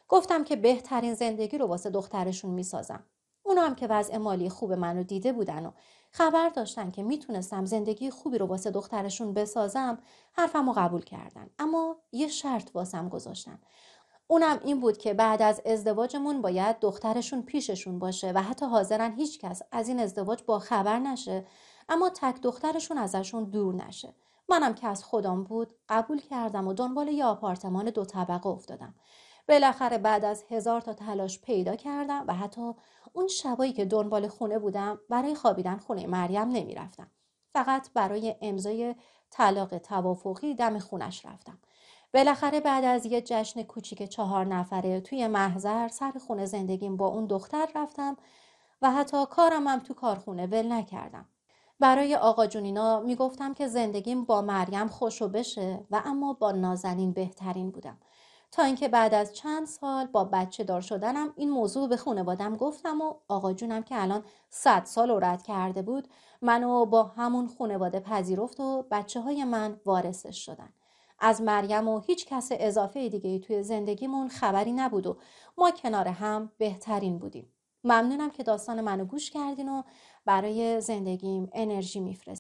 گفتم که بهترین زندگی رو واسه دخترشون میسازم اونا هم که وضع مالی خوب من رو دیده بودن و خبر داشتن که میتونستم زندگی خوبی رو واسه دخترشون بسازم حرفم رو قبول کردن اما یه شرط واسم گذاشتن اونم این بود که بعد از ازدواجمون باید دخترشون پیششون باشه و حتی حاضرن هیچکس از این ازدواج با خبر نشه اما تک دخترشون ازشون دور نشه منم که از خودم بود قبول کردم و دنبال یه آپارتمان دو طبقه افتادم بالاخره بعد از هزار تا تلاش پیدا کردم و حتی اون شبایی که دنبال خونه بودم برای خوابیدن خونه مریم نمیرفتم فقط برای امضای طلاق توافقی دم خونش رفتم بالاخره بعد از یه جشن کوچیک چهار نفره توی محضر سر خونه زندگیم با اون دختر رفتم و حتی کارم هم تو کارخونه ول نکردم. برای آقا جونینا میگفتم که زندگیم با مریم و بشه و اما با نازنین بهترین بودم. تا اینکه بعد از چند سال با بچه دار شدنم این موضوع به خانوادم گفتم و آقا جونم که الان صد سال و کرده بود منو با همون خانواده پذیرفت و بچه های من وارثش شدن از مریم و هیچ کس اضافه دیگه توی زندگیمون خبری نبود و ما کنار هم بهترین بودیم ممنونم که داستان منو گوش کردین و برای زندگیم انرژی میفرستیم.